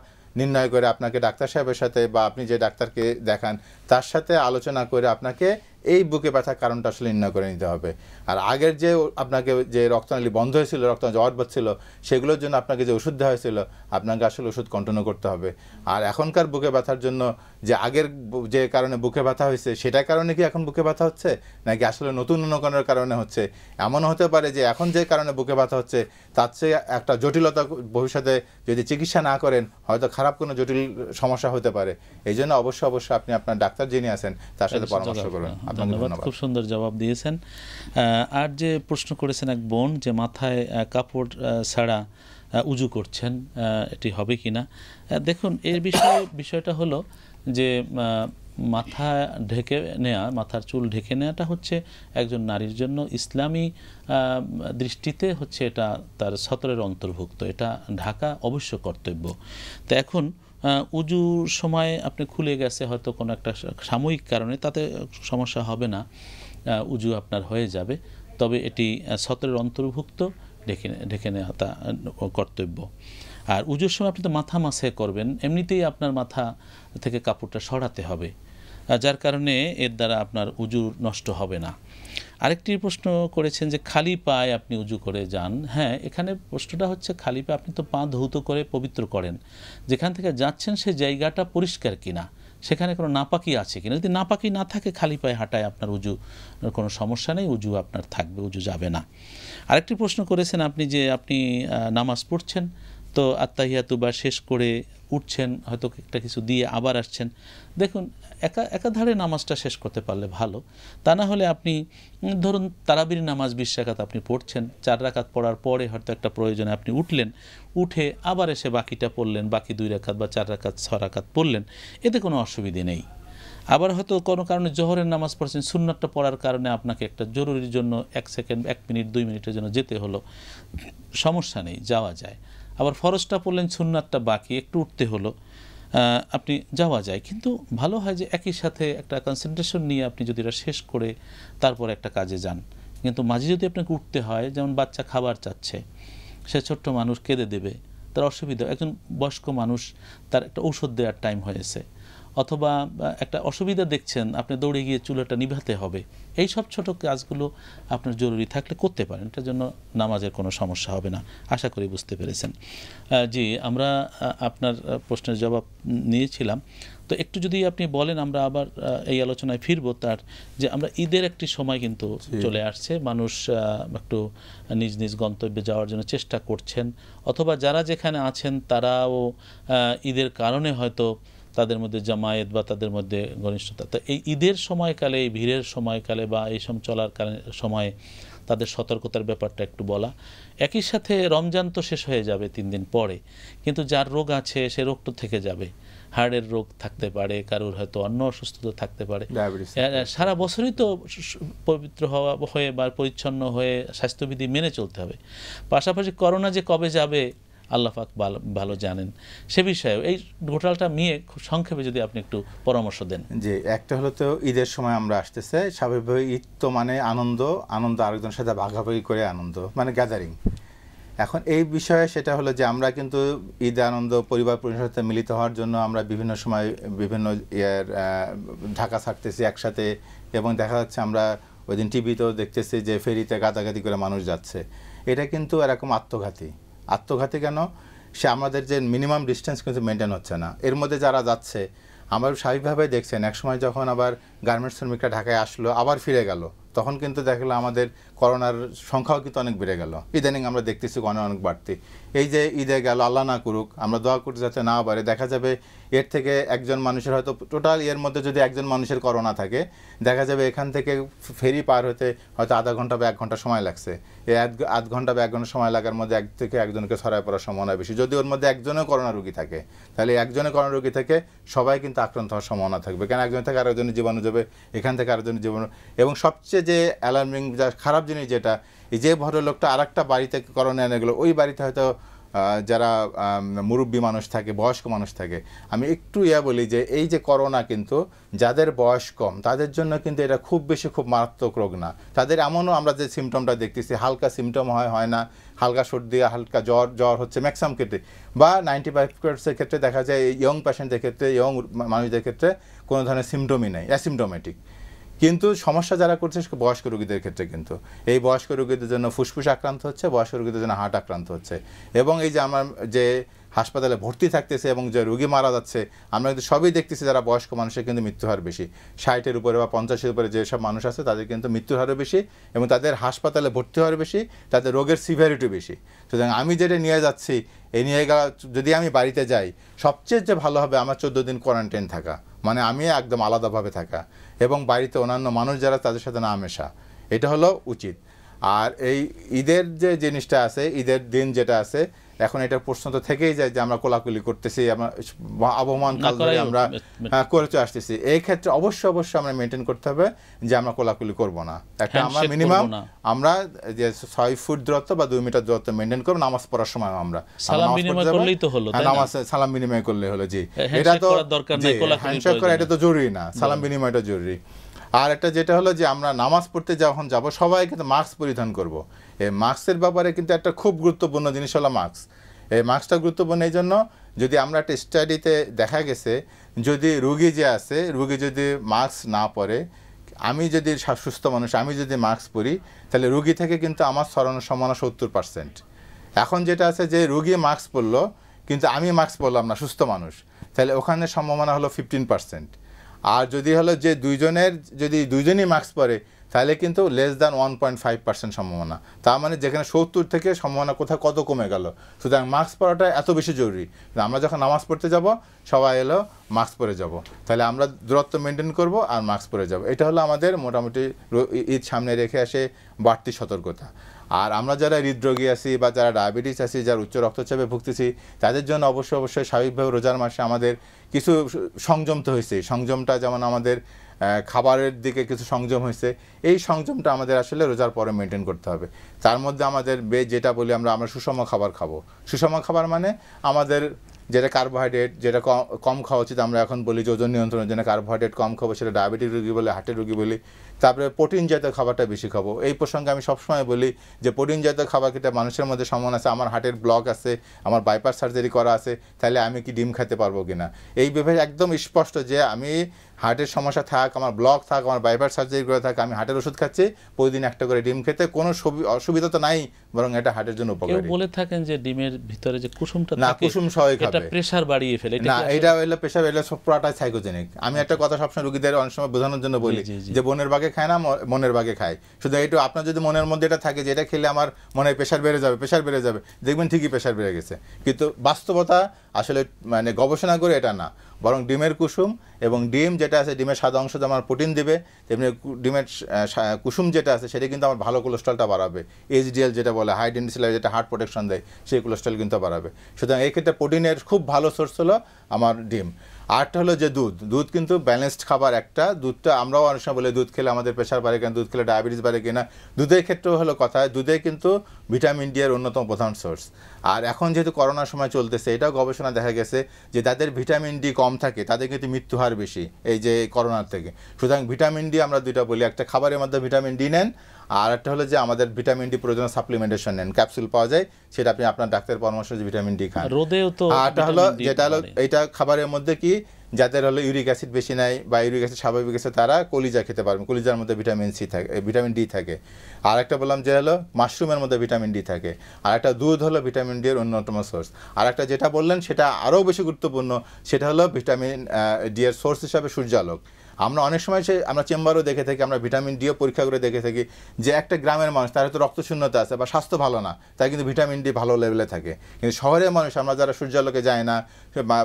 [SPEAKER 2] নির্ণয় করে আপনাকে ডাক্তার সাহেবের সাথে বা আপনি যে ডাক্তারকে দেখান তার সাথে আলোচনা করে আপনাকে এই বুকে ব্যথার কারণটা আসলে নির্ণয় করে নিতে হবে আর আগের যে আপনাকে যে রক্তনালী বন্ধ হয়েছিল রক্ত জবাব বাঁচছিল সেগুলোর জন্য আপনাকে যে ওষুধ দেওয়া হয়েছিল আপনাকে আসলে ওষুধ কন্টিনিউ করতে হবে আর এখনকার বুকে ব্যথার জন্য যে আগের যে কারণে বুকে ব্যথা হয়েছে সেটার কারণে কি এখন বুকে ব্যথা হচ্ছে নাকি আসলে নতুন অনুকরণের কারণে হচ্ছে এমন হতে পারে যে এখন যে কারণে বুকে ব্যথা হচ্ছে তার চেয়ে একটা জটিলতা ভবিষ্যতে যদি চিকিৎসা না করেন হয়তো খারাপ কোনো জটিল সমস্যা হতে পারে এই জন্য অবশ্যই অবশ্যই আপনি আপনার ডাক্তার যিনি আছেন তার সাথে পরামর্শ করবেন ধন্যবাদ
[SPEAKER 1] খুব সুন্দর জবাব দিয়েছেন আর যে প্রশ্ন করেছেন এক বোন যে মাথায় কাপড় ছাড়া উজু করছেন এটি হবে কি না দেখুন এর বিষয়ে বিষয়টা হলো যে মাথা ঢেকে নেয়া মাথার চুল ঢেকে নেওয়াটা হচ্ছে একজন নারীর জন্য ইসলামী দৃষ্টিতে হচ্ছে এটা তার সতরের অন্তর্ভুক্ত এটা ঢাকা অবশ্য কর্তব্য তো এখন উজুর সময় আপনি খুলে গেছে হয়তো কোনো একটা সাময়িক কারণে তাতে সমস্যা হবে না উজু আপনার হয়ে যাবে তবে এটি সতরের অন্তর্ভুক্ত ঢেকে ঢেকে নেওয়া তা কর্তব্য আর উজুর সময় আপনি তো মাথা মাসে করবেন এমনিতেই আপনার মাথা থেকে কাপড়টা সরাতে হবে যার কারণে এর দ্বারা আপনার উজুর নষ্ট হবে না আরেকটি প্রশ্ন করেছেন যে খালি পায়ে আপনি উজু করে যান হ্যাঁ এখানে প্রশ্নটা হচ্ছে খালি পায়ে আপনি তো পা ধৌত করে পবিত্র করেন যেখান থেকে যাচ্ছেন সে জায়গাটা পরিষ্কার কিনা সেখানে কোনো নাপাকি আছে কিনা যদি নাপাকি না থাকে খালি পায়ে হাঁটায় আপনার উজু কোনো সমস্যা নেই উজু আপনার থাকবে উজু যাবে না আরেকটি প্রশ্ন করেছেন আপনি যে আপনি নামাজ পড়ছেন তো আত্মাহিয়াতু বা শেষ করে উঠছেন হয়তো একটা কিছু দিয়ে আবার আসছেন দেখুন একা একাধারে নামাজটা শেষ করতে পারলে ভালো তা না হলে আপনি ধরুন তারাবির নামাজ বিশ্বাকাত আপনি পড়ছেন চার রাখাত পড়ার পরে হয়তো একটা প্রয়োজনে আপনি উঠলেন উঠে আবার এসে বাকিটা পড়লেন বাকি দুই রাকাত বা চার রাখাত ছ রাখাত পড়লেন এতে কোনো অসুবিধে নেই আবার হয়তো কোনো কারণে জহরের নামাজ পড়ছেন সুন্নারটা পড়ার কারণে আপনাকে একটা জরুরির জন্য এক সেকেন্ড এক মিনিট দুই মিনিটের জন্য যেতে হলো সমস্যা নেই যাওয়া যায় আবার ফরজটা পড়লেন সুন্নাতটা বাকি একটু উঠতে হলো আপনি যাওয়া যায় কিন্তু ভালো হয় যে একই সাথে একটা কনসেন্ট্রেশন নিয়ে আপনি যদি এটা শেষ করে তারপর একটা কাজে যান কিন্তু মাঝে যদি আপনাকে উঠতে হয় যেমন বাচ্চা খাবার চাচ্ছে সে ছোট্ট মানুষ কেঁদে দেবে তার অসুবিধা একজন বয়স্ক মানুষ তার একটা ঔষধ দেওয়ার টাইম হয়েছে অথবা একটা অসুবিধা দেখছেন আপনি দৌড়ে গিয়ে চুলাটা নিভাতে হবে এই সব ছোট কাজগুলো আপনার জরুরি থাকলে করতে পারেন এটার জন্য নামাজের কোনো সমস্যা হবে না আশা করি বুঝতে পেরেছেন জি আমরা আপনার প্রশ্নের জবাব নিয়েছিলাম তো একটু যদি আপনি বলেন আমরা আবার এই আলোচনায় ফিরব তার যে আমরা ঈদের একটি সময় কিন্তু চলে আসছে মানুষ একটু নিজ নিজ গন্তব্যে যাওয়ার জন্য চেষ্টা করছেন অথবা যারা যেখানে আছেন তারাও ঈদের কারণে হয়তো তাদের মধ্যে জামায়াত বা তাদের মধ্যে ঘনিষ্ঠতা তো এই ঈদের সময়কালে এই ভিড়ের সময়কালে বা এই সব চলার কারণে সময়ে তাদের সতর্কতার ব্যাপারটা একটু বলা একই সাথে রমজান তো শেষ হয়ে যাবে তিন দিন পরে কিন্তু যার রোগ আছে সে রোগটা থেকে যাবে হাড়ের রোগ থাকতে পারে কারোর হয়তো অন্য অসুস্থতা থাকতে পারে সারা বছরই তো পবিত্র হওয়া হয়ে বা পরিচ্ছন্ন হয়ে স্বাস্থ্যবিধি মেনে চলতে হবে পাশাপাশি করোনা যে কবে যাবে আল্লাহাক ভালো জানেন সে বিষয়ে এই ঘোটালটা নিয়ে খুব
[SPEAKER 2] সংক্ষেপে যদি আপনি একটু পরামর্শ দেন যে একটা হলো তো ঈদের সময় আমরা আসতেছে স্বাভাবিকভাবে ঈদ তো মানে আনন্দ আনন্দ আরেকজনের সাথে ভাগাভাগি করে আনন্দ মানে গ্যাদারিং এখন এই বিষয়ে সেটা হলো যে আমরা কিন্তু ঈদ আনন্দ পরিবার পরিষদের সাথে মিলিত হওয়ার জন্য আমরা বিভিন্ন সময় বিভিন্ন ইয়ার ঢাকা থাকতেছি একসাথে এবং দেখা যাচ্ছে আমরা ওই দিন টিভিতেও দেখতেছি যে ফেরিতে গাদাগাদি করে মানুষ যাচ্ছে এটা কিন্তু এরকম আত্মঘাতী আত্মঘাতী কেন সে আমাদের যে মিনিমাম ডিস্টেন্স কিন্তু মেনটেন হচ্ছে না এর মধ্যে যারা যাচ্ছে আমার স্বাভাবিকভাবে দেখছেন একসময় যখন আবার গার্মেন্টস শ্রমিকরা ঢাকায় আসলো আবার ফিরে গেল তখন কিন্তু দেখলো আমাদের করোনার সংখ্যাও কিন্তু অনেক বেড়ে গেল ইদানিং আমরা দেখতেছি অনেক অনেক বাড়তি এই যে ঈদে গেল আল্লাহ না করুক আমরা দোয়া করতে যাতে না বাড়ে দেখা যাবে এর থেকে একজন মানুষের হয়তো টোটাল এর মধ্যে যদি একজন মানুষের করোনা থাকে দেখা যাবে এখান থেকে ফেরি পার হতে হয়তো আধা ঘন্টা বা এক ঘন্টা সময় লাগছে এই আধ ঘন্টা বা এক ঘন্টা সময় লাগার মধ্যে এক থেকে একজনকে ছড়ায় পড়ার সম্ভাবনা বেশি যদি ওর মধ্যে একজনও করোনা রোগী থাকে তাহলে একজনের করোনা রোগী থেকে সবাই কিন্তু আক্রান্ত হওয়ার সম্ভাবনা থাকবে কেন একজন থেকে আরেকজনের জীবাণু যাবে এখান থেকে আরেকজনের জীবাণু এবং সবচেয়ে যে অ্যালার্মিং যা খারাপ জিনিস যেটা যে ভদ্রলোকটা আর একটা বাড়িতে করোনা এনে গেলো ওই বাড়িতে হয়তো যারা মুরব্বী মানুষ থাকে বয়স্ক মানুষ থাকে আমি একটু ইয়া বলি যে এই যে করোনা কিন্তু যাদের বয়স কম তাদের জন্য কিন্তু এটা খুব বেশি খুব মারাত্মক রোগ না তাদের এমনও আমরা যে সিমটমটা দেখতেছি হালকা সিমটম হয় হয় না হালকা সর্দি হালকা জ্বর জ্বর হচ্ছে ম্যাক্সিমাম ক্ষেত্রে বা নাইনটি ফাইভ পার্সেন্টের ক্ষেত্রে দেখা যায় ইয়ং পেশেন্টদের ক্ষেত্রে ইয়ং মানুষদের ক্ষেত্রে কোনো ধরনের সিমটমই নেই অ্যাসিমটোমেটিক কিন্তু সমস্যা যারা করছে বয়স্ক রোগীদের ক্ষেত্রে কিন্তু এই বয়স্ক রোগীদের জন্য ফুসফুস আক্রান্ত হচ্ছে বয়স্ক রোগীদের জন্য হার্ট আক্রান্ত হচ্ছে এবং এই যে আমার যে হাসপাতালে ভর্তি থাকতেছে এবং যে রোগী মারা যাচ্ছে আমরা কিন্তু সবই দেখতেছি যারা বয়স্ক মানুষের কিন্তু মৃত্যু হার বেশি ষাটের উপরে বা পঞ্চাশের উপরে যেসব মানুষ আছে তাদের কিন্তু মৃত্যুর হারও বেশি এবং তাদের হাসপাতালে ভর্তি হওয়ার বেশি তাদের রোগের সিভিয়ারিটি বেশি সুতরাং আমি যেটা নিয়ে যাচ্ছি এই নিয়ে গেলা যদি আমি বাড়িতে যাই সবচেয়ে যে ভালো হবে আমার চোদ্দো দিন কোয়ারেন্টাইন থাকা মানে আমি একদম আলাদাভাবে থাকা এবং বাড়িতে অন্যান্য মানুষ যারা তাদের সাথে না মেশা এটা হলো উচিত আর এই ঈদের যে জিনিসটা আছে ঈদের দিন যেটা আছে এখন এটা প্রশ্ন তো থেকেই যায় যে আমরা কোলাকুলি করতেছি আমরা অবমান কাল ধরে আমরা হ্যাঁ, করে চলে আসতেছি এই ক্ষেত্রে অবশ্যই অবশ্যই আমরা মেনটেন করতে হবে যে আমরা কোলাকুলি করব না একটা আমরা মিনিমাম আমরা যে ছয় ফুট দূরত্ব বা দুই মিটার দূরত্ব মেনটেন করব নামাজ পড়ার সময় আমরা হ্যাঁ, সালাম বিনিময় করলেই তো হলো নামাজ সালাম বিনিময় করলে হলো জি হ্যাঁ, এটা তো দরকার নাই কোলাকুলি করা এটা তো জরুরি না সালাম বিনিময়টা জরুরি আর একটা যেটা হলো যে আমরা নামাজ পড়তে যখন যাব সবাই কিন্তু মাস্ক পরিধান করব এই মাস্কের ব্যাপারে কিন্তু একটা খুব গুরুত্বপূর্ণ জিনিস হলো মাস্ক এই মাস্কটা গুরুত্বপূর্ণ এই জন্য যদি আমরা একটা স্টাডিতে দেখা গেছে যদি রুগী যে আছে রুগী যদি মাস্ক না পরে আমি যদি সুস্থ মানুষ আমি যদি মাস্ক পরি তাহলে রুগী থেকে কিন্তু আমার সরানোর সমানো সত্তর পার্সেন্ট এখন যেটা আছে যে রুগী মাস্ক পরলো কিন্তু আমি মাস্ক পরলাম না সুস্থ মানুষ তাহলে ওখানে সম্ভাবনা হলো ফিফটিন পার্সেন্ট আর যদি হলো যে দুইজনের যদি দুইজনই মাস্ক পরে তাহলে কিন্তু less than one point five percent সম্ভাবনা তার মানে যেখানে সত্তর থেকে সম্ভাবনা কোথায় কত কমে গেল সুতরাং মাস্ক পরাটা এত বেশি জরুরি আমরা যখন নামাজ পড়তে যাব সবাই এলো মাস্ক পরে যাব তাহলে আমরা দূরত্ব মেনটেন করব আর মাস্ক পরে যাব এটা হলো আমাদের মোটামুটি ঈদ সামনে রেখে আসে বাড়তি সতর্কতা আর আমরা যারা হৃদরোগী আছি বা যারা ডায়াবেটিস আছি যারা উচ্চ রক্তচাপে ভুগতেছি তাদের জন্য অবশ্যই অবশ্যই স্বাভাবিকভাবে রোজার মাসে আমাদের কিছু সংযমতে হয়েছে সংযমটা যেমন আমাদের খাবারের দিকে কিছু সংযম হয়েছে এই সংযমটা আমাদের আসলে রোজার পরে মেনটেন করতে হবে তার মধ্যে আমাদের বে যেটা বলি আমরা আমরা সুষম খাবার খাবো সুষম খাবার মানে আমাদের যেটা কার্বোহাইড্রেট যেটা কম খাওয়া উচিত আমরা এখন বলি যে ওজন নিয়ন্ত্রণের জন্য কার্বোহাইড্রেট কম খাবো সেটা ডায়াবেটিক রুগী বলে হার্টের রুগী বলি তারপরে প্রোটিন জাতীয় খাবারটা বেশি খাবো এই প্রসঙ্গে আমি সবসময় বলি যে প্রোটিন জাতীয় খাবার খেতে মানুষের মধ্যে সমান আছে আমার হার্টের ব্লক আছে আমার বাইপাস সার্জারি করা আছে তাহলে আমি কি ডিম খেতে পারবো কি না এই ব্যাপারে একদম স্পষ্ট যে আমি হার্টের সমস্যা থাক আমার ব্লক থাক আমার বাইপাস সার্জারি করে থাক আমি হার্টের ওষুধ খাচ্ছি প্রতিদিন একটা করে ডিম খেতে কোনো অসুবিধা তো নাই বরং এটা হার্টের জন্য উপকার
[SPEAKER 1] বলে থাকেন যে ডিমের ভিতরে যে কুসুমটা না কুসুম সহায়ক এটা প্রেসার বাড়িয়ে ফেলে না এটা হলো
[SPEAKER 2] প্রেসার এটা সব পুরাটাই সাইকোজেনিক আমি আচ্ছা। একটা কথা সবসময় রোগীদের অনেক সময় বোঝানোর জন্য বলি যে বোনের বাগে খায় না মনের বাগে খায় শুধু এটা আপনার যদি মনের মধ্যে এটা থাকে যে এটা খেলে আমার মনে প্রেশার বেড়ে যাবে প্রেশার বেড়ে যাবে দেখবেন ঠিকই প্রেশার বেড়ে গেছে কিন্তু বাস্তবতা আসলে মানে গবেষণা করে এটা না বরং ডিমের কুসুম এবং ডিম যেটা আছে ডিমের সাদা অংশ তো আমার প্রোটিন দেবে তেমনি ডিমের কুসুম যেটা আছে সেটা কিন্তু আমার ভালো কোলেস্ট্রলটা বাড়াবে এইচডিএল যেটা বলে হাই ডেন্সিলার যেটা হার্ট প্রোটেকশন দেয় সেই কোলেস্ট্রল কিন্তু বাড়াবে সুতরাং এক্ষেত্রে প্রোটিনের খুব ভালো সোর্স হলো আমার ডিম আরেকটা হলো যে দুধ দুধ কিন্তু ব্যালেন্সড খাবার একটা দুধটা আমরাও অনেক সময় বলি দুধ খেলে আমাদের প্রেশার বাড়ে কিনা দুধ খেলে ডায়াবেটিস বাড়ে কিনা দুধের ক্ষেত্রেও হলো কথা দুধে কিন্তু ভিটামিন ডি এর অন্যতম প্রধান সোর্স আর এখন যেহেতু করোনার সময় চলতেছে এটাও গবেষণা দেখা গেছে যে যাদের ভিটামিন ডি কম থাকে তাদের কিন্তু মৃত্যু হার বেশি এই যে করোনার থেকে সুতরাং ভিটামিন ডি আমরা দুইটা বলি একটা খাবারের মধ্যে ভিটামিন ডি নেন আর একটা হলো যে আমাদের ভিটামিন ডি প্রয়োজন সাপ্লিমেন্টেশন নেন ক্যাপসুল পাওয়া যায় সেটা আপনি আপনার ডাক্তারের পরামর্শ যে ভিটামিন ডি খান রোদেও তো আর একটা হলো যেটা হলো এটা খাবারের মধ্যে কি যাদের হলো ইউরিক অ্যাসিড বেশি নাই বা ইউরিক অ্যাসিড স্বাভাবিক আছে তারা কলিজা খেতে পারবেন কলিজার মধ্যে ভিটামিন সি থাকে ভিটামিন ডি থাকে আর একটা বললাম যে হলো মাশরুমের মধ্যে ভিটামিন ডি থাকে আর একটা দুধ হলো ভিটামিন ডি এর অন্যতম সোর্স আর একটা যেটা বললেন সেটা আরও বেশি গুরুত্বপূর্ণ সেটা হলো ভিটামিন ডি এর সোর্স হিসাবে সূর্যালোক আমরা অনেক সময় সে আমরা চেম্বারও দেখে থাকি আমরা ভিটামিন ডিও পরীক্ষা করে দেখে থাকি যে একটা গ্রামের মানুষ তার হয়তো রক্তশূন্যতা আছে বা স্বাস্থ্য ভালো না তাই কিন্তু ভিটামিন ডি ভালো লেভেলে থাকে কিন্তু শহরের মানুষ আমরা যারা সূর্যালোকে যায় না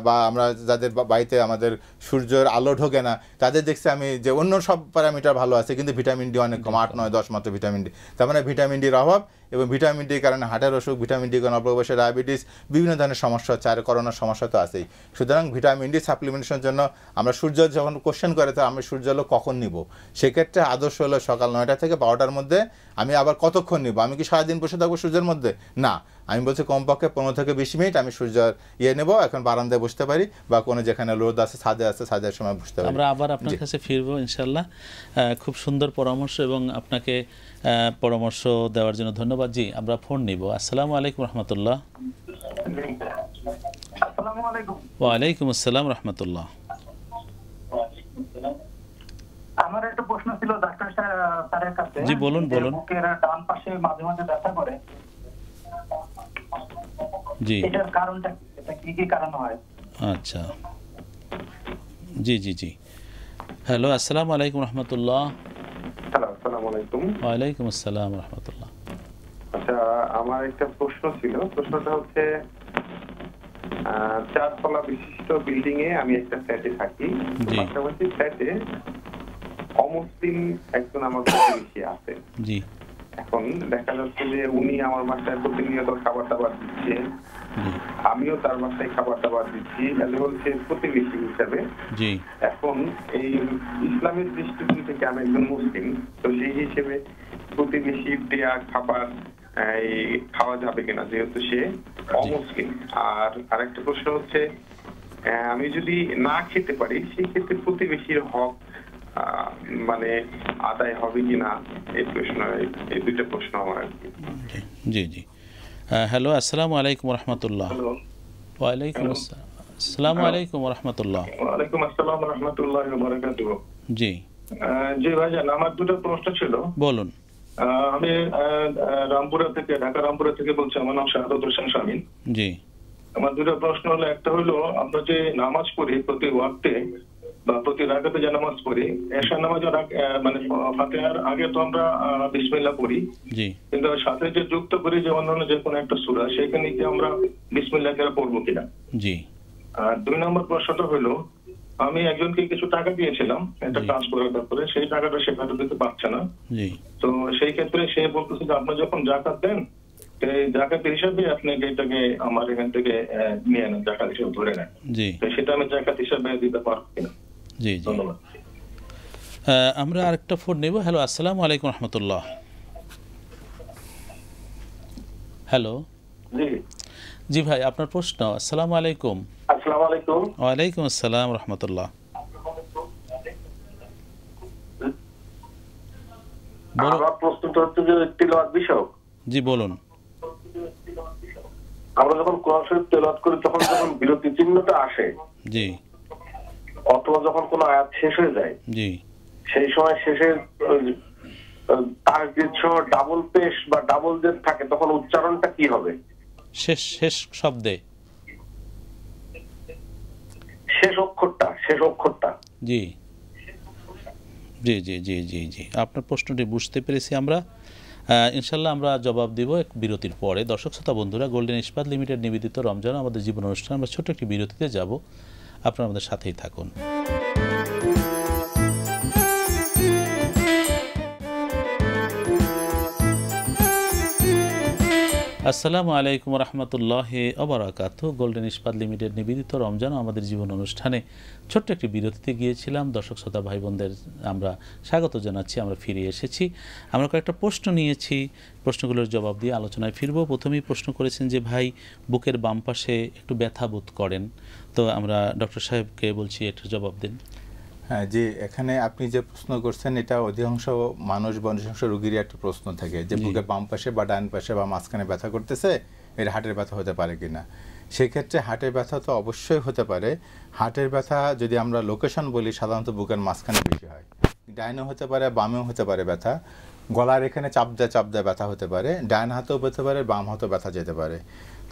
[SPEAKER 2] বা আমরা যাদের বাড়িতে আমাদের সূর্যের আলো ঢোকে না তাদের দেখছি আমি যে অন্য সব প্যারামিটার ভালো আছে কিন্তু ভিটামিন ডি অনেক কম আট নয় দশ মাত্র ভিটামিন ডি তার মানে ভিটামিন ডির অভাব এবং ভিটামিন ডি কারণে হার্টের অসুখ ভিটামিন ডি কারণে অল্পবয়সে ডায়াবেটিস বিভিন্ন ধরনের সমস্যা হচ্ছে আর করোনার সমস্যা তো আছেই সুতরাং ভিটামিন ডি সাপ্লিমেন্টেশনের জন্য আমরা সূর্য যখন কোশ্চেন করে তো আমি সূর্যালো কখন নিব সেক্ষেত্রে আদর্শ হলো সকাল নয়টা থেকে বারোটার মধ্যে আমি আবার কতক্ষণ নিব আমি কি সারাদিন বসে থাকবো সূর্যের মধ্যে না আমি বলছি কমপক্ষে পনেরো থেকে বিশ মিনিট আমি সূর্যের ইয়ে নেব এখন বারান্দায় বসতে পারি বা কোনো যেখানে রোদ আছে ছাদে আছে সাদের সময় বসতে পারি আমরা আবার আপনার
[SPEAKER 1] কাছে ফিরবো ইনশাল্লাহ খুব সুন্দর পরামর্শ এবং আপনাকে পরামর্শ দেওয়ার জন্য ধন্যবাদ জি আমরা ফোন নিব আসসালামু আলাইকুম রহমতুল্লাহ ওয়ালাইকুম আসসালাম রহমতুল্লাহ
[SPEAKER 3] আমার একটা প্রশ্ন ছিল ডাক্তার স্যারের কাছে জি বলুন বলুন ডান পাশে মাঝে মাঝে ব্যথা করে জি এটার কারণটা এটা কি কি কারণ হয়
[SPEAKER 1] আচ্ছা জি জি জি হ্যালো আসসালামু আলাইকুম রহমতুল্লাহ আলাইকুম ওয়ালাইকুম আসসালাম
[SPEAKER 2] আচ্ছা, আমার একটা প্রশ্ন ছিল প্রশ্নটা হচ্ছে চারতলা বিশিষ্ট বিল্ডিং এ আমি একটা ফ্ল্যাটে থাকি পাশাপাশি ফ্ল্যাটে অমুসলিম একজন আমার প্রতিবেশী আছে এখন দেখা যাচ্ছে যে উনি আমার বাসায় প্রতিনিয়ত খাবার দাবার দিচ্ছে হ্যাঁ। আমিও তার বাসায় খাবার দাবার দিচ্ছি তাহলে হচ্ছে প্রতিবেশী হিসাবে এখন এই ইসলামের দৃষ্টিকোণ থেকে আমি একজন মুসলিম তো সেই হিসেবে প্রতিবেশী দেয়া খাবার এই খাওয়া যাবে কিনা যেহেতু সে অমুসলিম আর আরেকটা প্রশ্ন হচ্ছে আমি যদি না খেতে পারি সেই ক্ষেত্রে প্রতিবেশীর হক মানে আদায় হবে কিনা এই প্রশ্ন এই দুইটা প্রশ্ন আমার আর কি
[SPEAKER 1] জি জি হ্যালো আসসালামু আলাইকুম রহমতুল্লাহ ওয়ালাইকুম আসসালাম আলাইকুম রহমতুল্লাহ ওয়ালাইকুম
[SPEAKER 2] আসসালাম রহমতুল্লাহ জি uh, জি ভাইজান আমার দুটো প্রশ্ন ছিল বলুন uh, আমি uh, রামপুরা থেকে ঢাকা রামপুরা থেকে বলছি আমার নাম শাহাদত হোসেন শামীম জি আমার দুটো প্রশ্ন হলো একটা হলো আমরা যে নামাজ পড়ি প্রতি ওয়াক্তে বা প্রতি রাখাতে যে নামাজ পড়ি এশা নামাজ মানে ফাতেহার আগে তো আমরা বিসমিল্লা পড়ি কিন্তু সাথে যে যুক্ত করি যে অন্যান্য যে কোনো একটা সুরা সেখানে কি আমরা বিসমিল্লা কেরা পড়বো কিনা জি আর দুই নম্বর প্রশ্নটা হলো আমি একজনকে কিছু টাকা দিয়েছিলাম একটা কাজ করার ব্যাপারে সেই টাকাটা সে ফেরত দিতে পারছে না তো সেই ক্ষেত্রে সে বলতেছে যে আপনি যখন জাকাত দেন জাকাতের হিসাবে আপনি এটাকে আমার এখান থেকে নিয়ে নেন জাকাত হিসাবে ধরে নেন সেটা আমি জাকাত হিসাবে দিতে পারবো কিনা
[SPEAKER 1] জি জি আমরা আরেকটা ফোন নেব হ্যালো আসসালামু আলাইকুম রহমতুল্লাহ হ্যালো জি ভাই আপনার প্রশ্ন আসসালামু আলাইকুম ওয়ালাইকুম আসসালাম রহমতুল্লাহ জি বলুন আমরা যখন কোরআন শরীফ তেলাওয়াত করি তখন যখন বিরতি চিহ্নটা আসে জি
[SPEAKER 3] অথবা যখন কোন আয়াত শেষ হয়ে যায় সেই সময় শেষে ডাবল পেশ বা ডাবল জেদ থাকে তখন উচ্চারণটা কি হবে
[SPEAKER 1] শেষ শেষ শব্দে
[SPEAKER 3] শেষ অক্ষরটা শেষ অক্ষরটা
[SPEAKER 1] জি জি জি জি জি জি আপনার প্রশ্নটি বুঝতে পেরেছি আমরা ইনশাল্লাহ আমরা জবাব দিব এক বিরতির পরে দর্শক শ্রোতা বন্ধুরা গোল্ডেন ইস্পাত লিমিটেড নিবেদিত রমজান আমাদের জীবন অনুষ্ঠান আমরা ছোট্ট একটি বিরতিতে যাব আপনারা আমাদের সাথেই থাকুন আসসালামু আলাইকুম রহমতুল্লাহ অবরাকাত গোল্ডেন ইস্পাত লিমিটেড নিবেদিত রমজান আমাদের জীবন অনুষ্ঠানে ছোট্ট একটি বিরতিতে গিয়েছিলাম দর্শক শ্রোতা ভাই বোনদের আমরা স্বাগত জানাচ্ছি আমরা ফিরে এসেছি আমরা কয়েকটা প্রশ্ন নিয়েছি প্রশ্নগুলোর জবাব দিয়ে আলোচনায় ফিরব প্রথমেই প্রশ্ন করেছেন যে ভাই বুকের বাম পাশে একটু ব্যথা বোধ করেন তো আমরা ডক্টর সাহেবকে বলছি একটু জবাব
[SPEAKER 2] দিন হ্যাঁ যে এখানে আপনি যে প্রশ্ন করছেন এটা অধিকাংশ মানুষ বা অধিকাংশ রুগীর একটা প্রশ্ন থাকে যে বুকের বাম পাশে বা ডান পাশে বা মাঝখানে ব্যথা করতেছে এর হাটের ব্যথা হতে পারে কি না সেক্ষেত্রে হাটের ব্যথা তো অবশ্যই হতে পারে হাটের ব্যথা যদি আমরা লোকেশন বলি সাধারণত বুকের মাঝখানে বেশি হয় ডাইনও হতে পারে বামেও হতে পারে ব্যথা গলার এখানে চাপ দেয় চাপ দেয় ব্যথা হতে পারে ডাইন হাতেও হতে পারে বাম হাতেও ব্যথা যেতে পারে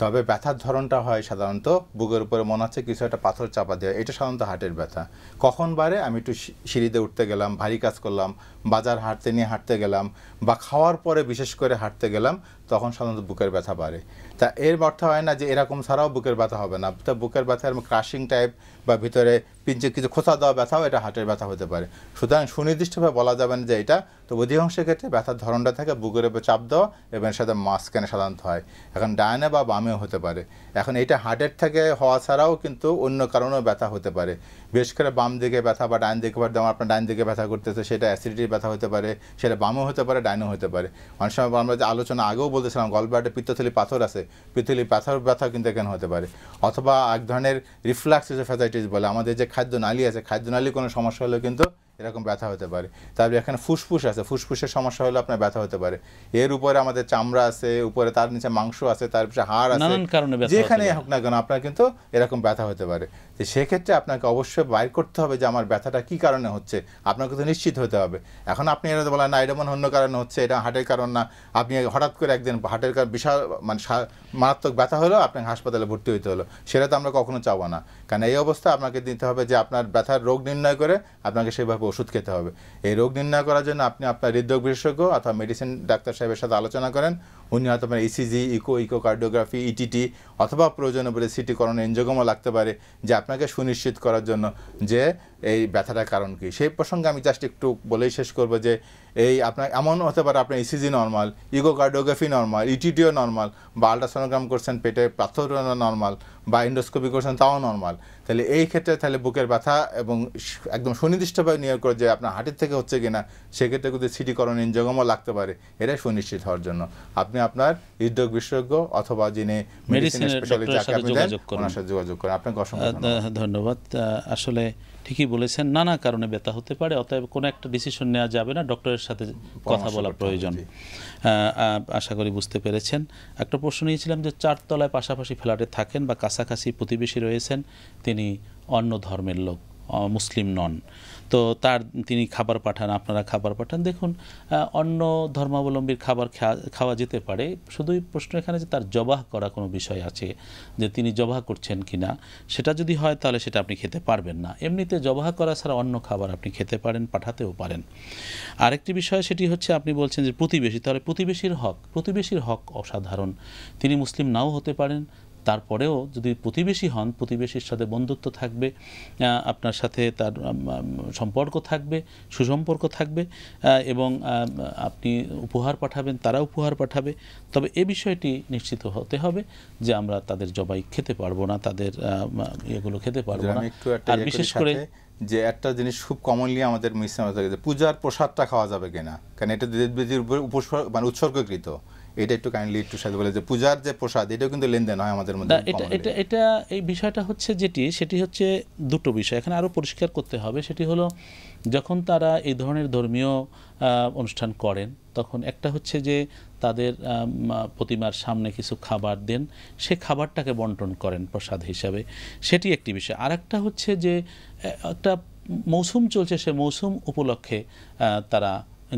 [SPEAKER 2] তবে ব্যথার ধরনটা হয় সাধারণত বুকের উপরে মনে হচ্ছে কিছু একটা পাথর চাপা দেওয়া এটা সাধারণত হার্টের ব্যথা কখন বারে আমি একটু সিঁড়িতে উঠতে গেলাম ভারী কাজ করলাম বাজার হাঁটতে নিয়ে হাঁটতে গেলাম বা খাওয়ার পরে বিশেষ করে হাঁটতে গেলাম তখন সাধারণত বুকের ব্যথা বাড়ে তা এর অর্থ হয় না যে এরকম ছাড়াও বুকের ব্যথা হবে না তো বুকের ব্যথা এরকম ক্রাশিং টাইপ বা ভিতরে পিঞ্চে কিছু খোসা দেওয়া ব্যথাও এটা হার্টের ব্যথা হতে পারে সুতরাং সুনির্দিষ্টভাবে বলা যাবে না যে এটা তো অধিকাংশ ক্ষেত্রে ব্যথার ধরনটা থাকে বুকের উপর চাপ দেওয়া এবং সাথে মাস্ক কেনে সাধারণত হয় এখন ডায়না বা বাম নামেও হতে পারে এখন এটা হার্টের থেকে হওয়া ছাড়াও কিন্তু অন্য কারণেও ব্যথা হতে পারে বেশ করে বাম দিকে ব্যথা বা ডান দিকে বা আপনার ডান দিকে ব্যথা করতেছে সেটা অ্যাসিডিটির ব্যথা হতে পারে সেটা বামও হতে পারে ডাইনও হতে পারে অনেক সময় আমরা যে আলোচনা আগেও বলতেছিলাম একটা পিত্তথলি পাথর আছে পিত্তলি পাথর ব্যথা কিন্তু এখানে হতে পারে অথবা এক ধরনের রিফ্লাক্স ফ্যাসাইটিস বলে আমাদের যে খাদ্য নালী আছে খাদ্য নালী কোনো সমস্যা হলে কিন্তু এরকম ব্যথা হতে পারে তারপরে এখানে ফুসফুস আছে ফুসফুসের সমস্যা হলে আপনার ব্যথা হতে পারে এর উপরে আমাদের চামড়া আছে উপরে তার নিচে মাংস আছে তার পিছনে হাড় আছে যেখানে হোক না কেন আপনার কিন্তু এরকম ব্যথা হতে পারে তো সেক্ষেত্রে আপনাকে অবশ্যই বাইর করতে হবে যে আমার ব্যথাটা কী কারণে হচ্ছে আপনাকে তো নিশ্চিত হতে হবে এখন আপনি এটা বলেন না এটা মনে অন্য কারণে হচ্ছে এটা হার্টের কারণ না আপনি হঠাৎ করে একদিন হার্টের কারণ বিশাল মানে মারাত্মক ব্যথা হলো আপনাকে হাসপাতালে ভর্তি হইতে হলো সেটা তো আমরা কখনো চাবো না কারণ এই অবস্থা আপনাকে দিতে হবে যে আপনার ব্যথার রোগ নির্ণয় করে আপনাকে সেভাবে ওষুধ খেতে হবে এই রোগ নির্ণয় করার জন্য আপনি আপনার হৃদরোগ বিশেষজ্ঞ অথবা মেডিসিন ডাক্তার সাহেবের সাথে আলোচনা করেন উনি হয়তো আপনার ECG echo echocardiography ETT অথবা প্রয়োজনে বলে সিটি করণ এনজোগমও লাগতে পারে যে আপনাকে সুনিশ্চিত করার জন্য যে এই ব্যথাটার কারণ কী সেই প্রসঙ্গে আমি জাস্ট একটু বলেই শেষ করব যে এই আপনার এমন হতে পারে আপনার ইসিজি নর্মাল ইগোকার্ডিওগ্রাফি নর্মাল ইটিটিও নর্মাল বা আল্ট্রাসোনোগ্রাম করছেন পেটে পাথর নর্মাল বা ইন্ডোস্কোপি করছেন তাও নর্মাল তাহলে এই ক্ষেত্রে তাহলে বুকের ব্যথা এবং একদম সুনির্দিষ্টভাবে নিয়োগ করে যে আপনার হাঁটির থেকে হচ্ছে কি না সেক্ষেত্রে কিন্তু সিটিকরণ ইঞ্জগমও লাগতে পারে এটাই সুনিশ্চিত হওয়ার জন্য আপনি আপনার হৃদরোগ বিশেষজ্ঞ অথবা যিনি মেডিসিন স্পেশালিস্ট ওনার সাথে যোগাযোগ করেন আপনাকে অসংখ্য
[SPEAKER 1] ধন্যবাদ আসলে ঠিকই বলেছেন নানা কারণে ব্যথা হতে পারে অতএব কোনো একটা ডিসিশন নেওয়া যাবে না ডক্টরের সাথে কথা বলা প্রয়োজন আশা করি বুঝতে পেরেছেন একটা প্রশ্ন নিয়েছিলাম যে চারতলায় পাশাপাশি ফ্ল্যাটে থাকেন বা কাছাকাছি প্রতিবেশী রয়েছেন তিনি অন্য ধর্মের লোক মুসলিম নন তো তার তিনি খাবার পাঠান আপনারা খাবার পাঠান দেখুন অন্য ধর্মাবলম্বীর খাবার খাওয়া যেতে পারে শুধুই প্রশ্ন এখানে যে তার জবাহ করা কোনো বিষয় আছে যে তিনি জবাহ করছেন কি না সেটা যদি হয় তাহলে সেটা আপনি খেতে পারবেন না এমনিতে জবাহ করা ছাড়া অন্য খাবার আপনি খেতে পারেন পাঠাতেও পারেন আরেকটি বিষয় সেটি হচ্ছে আপনি বলছেন যে প্রতিবেশী তাহলে প্রতিবেশীর হক প্রতিবেশীর হক অসাধারণ তিনি মুসলিম নাও হতে পারেন তারপরেও যদি প্রতিবেশী হন প্রতিবেশীর সাথে বন্ধুত্ব থাকবে আপনার সাথে তার সম্পর্ক থাকবে সুসম্পর্ক থাকবে এবং আপনি উপহার পাঠাবেন তারা উপহার পাঠাবে তবে এ বিষয়টি নিশ্চিত হতে হবে যে আমরা তাদের জবাই খেতে পারবো না তাদের এগুলো খেতে পারবো না আর ইয়ে বিশেষ করে
[SPEAKER 2] যে একটা জিনিস খুব কমনলি আমাদের মিস পূজার প্রসাদটা খাওয়া যাবে কিনা কারণ এটা দেবদেবীর উপর মানে উৎসর্গকৃত এটা একটু কাইন্ডলি একটু সাথে বলে যে পূজার যে প্রসাদ এটাও কিন্তু লেনদেন হয় আমাদের মধ্যে এটা এটা
[SPEAKER 1] এটা এই বিষয়টা হচ্ছে যেটি সেটি হচ্ছে দুটো বিষয় এখানে আরও পরিষ্কার করতে হবে সেটি হলো যখন তারা এই ধরনের ধর্মীয় অনুষ্ঠান করেন তখন একটা হচ্ছে যে তাদের প্রতিমার সামনে কিছু খাবার দেন সে খাবারটাকে বন্টন করেন প্রসাদ হিসাবে সেটি একটি বিষয় আর একটা হচ্ছে যে একটা মৌসুম চলছে সে মৌসুম উপলক্ষে তারা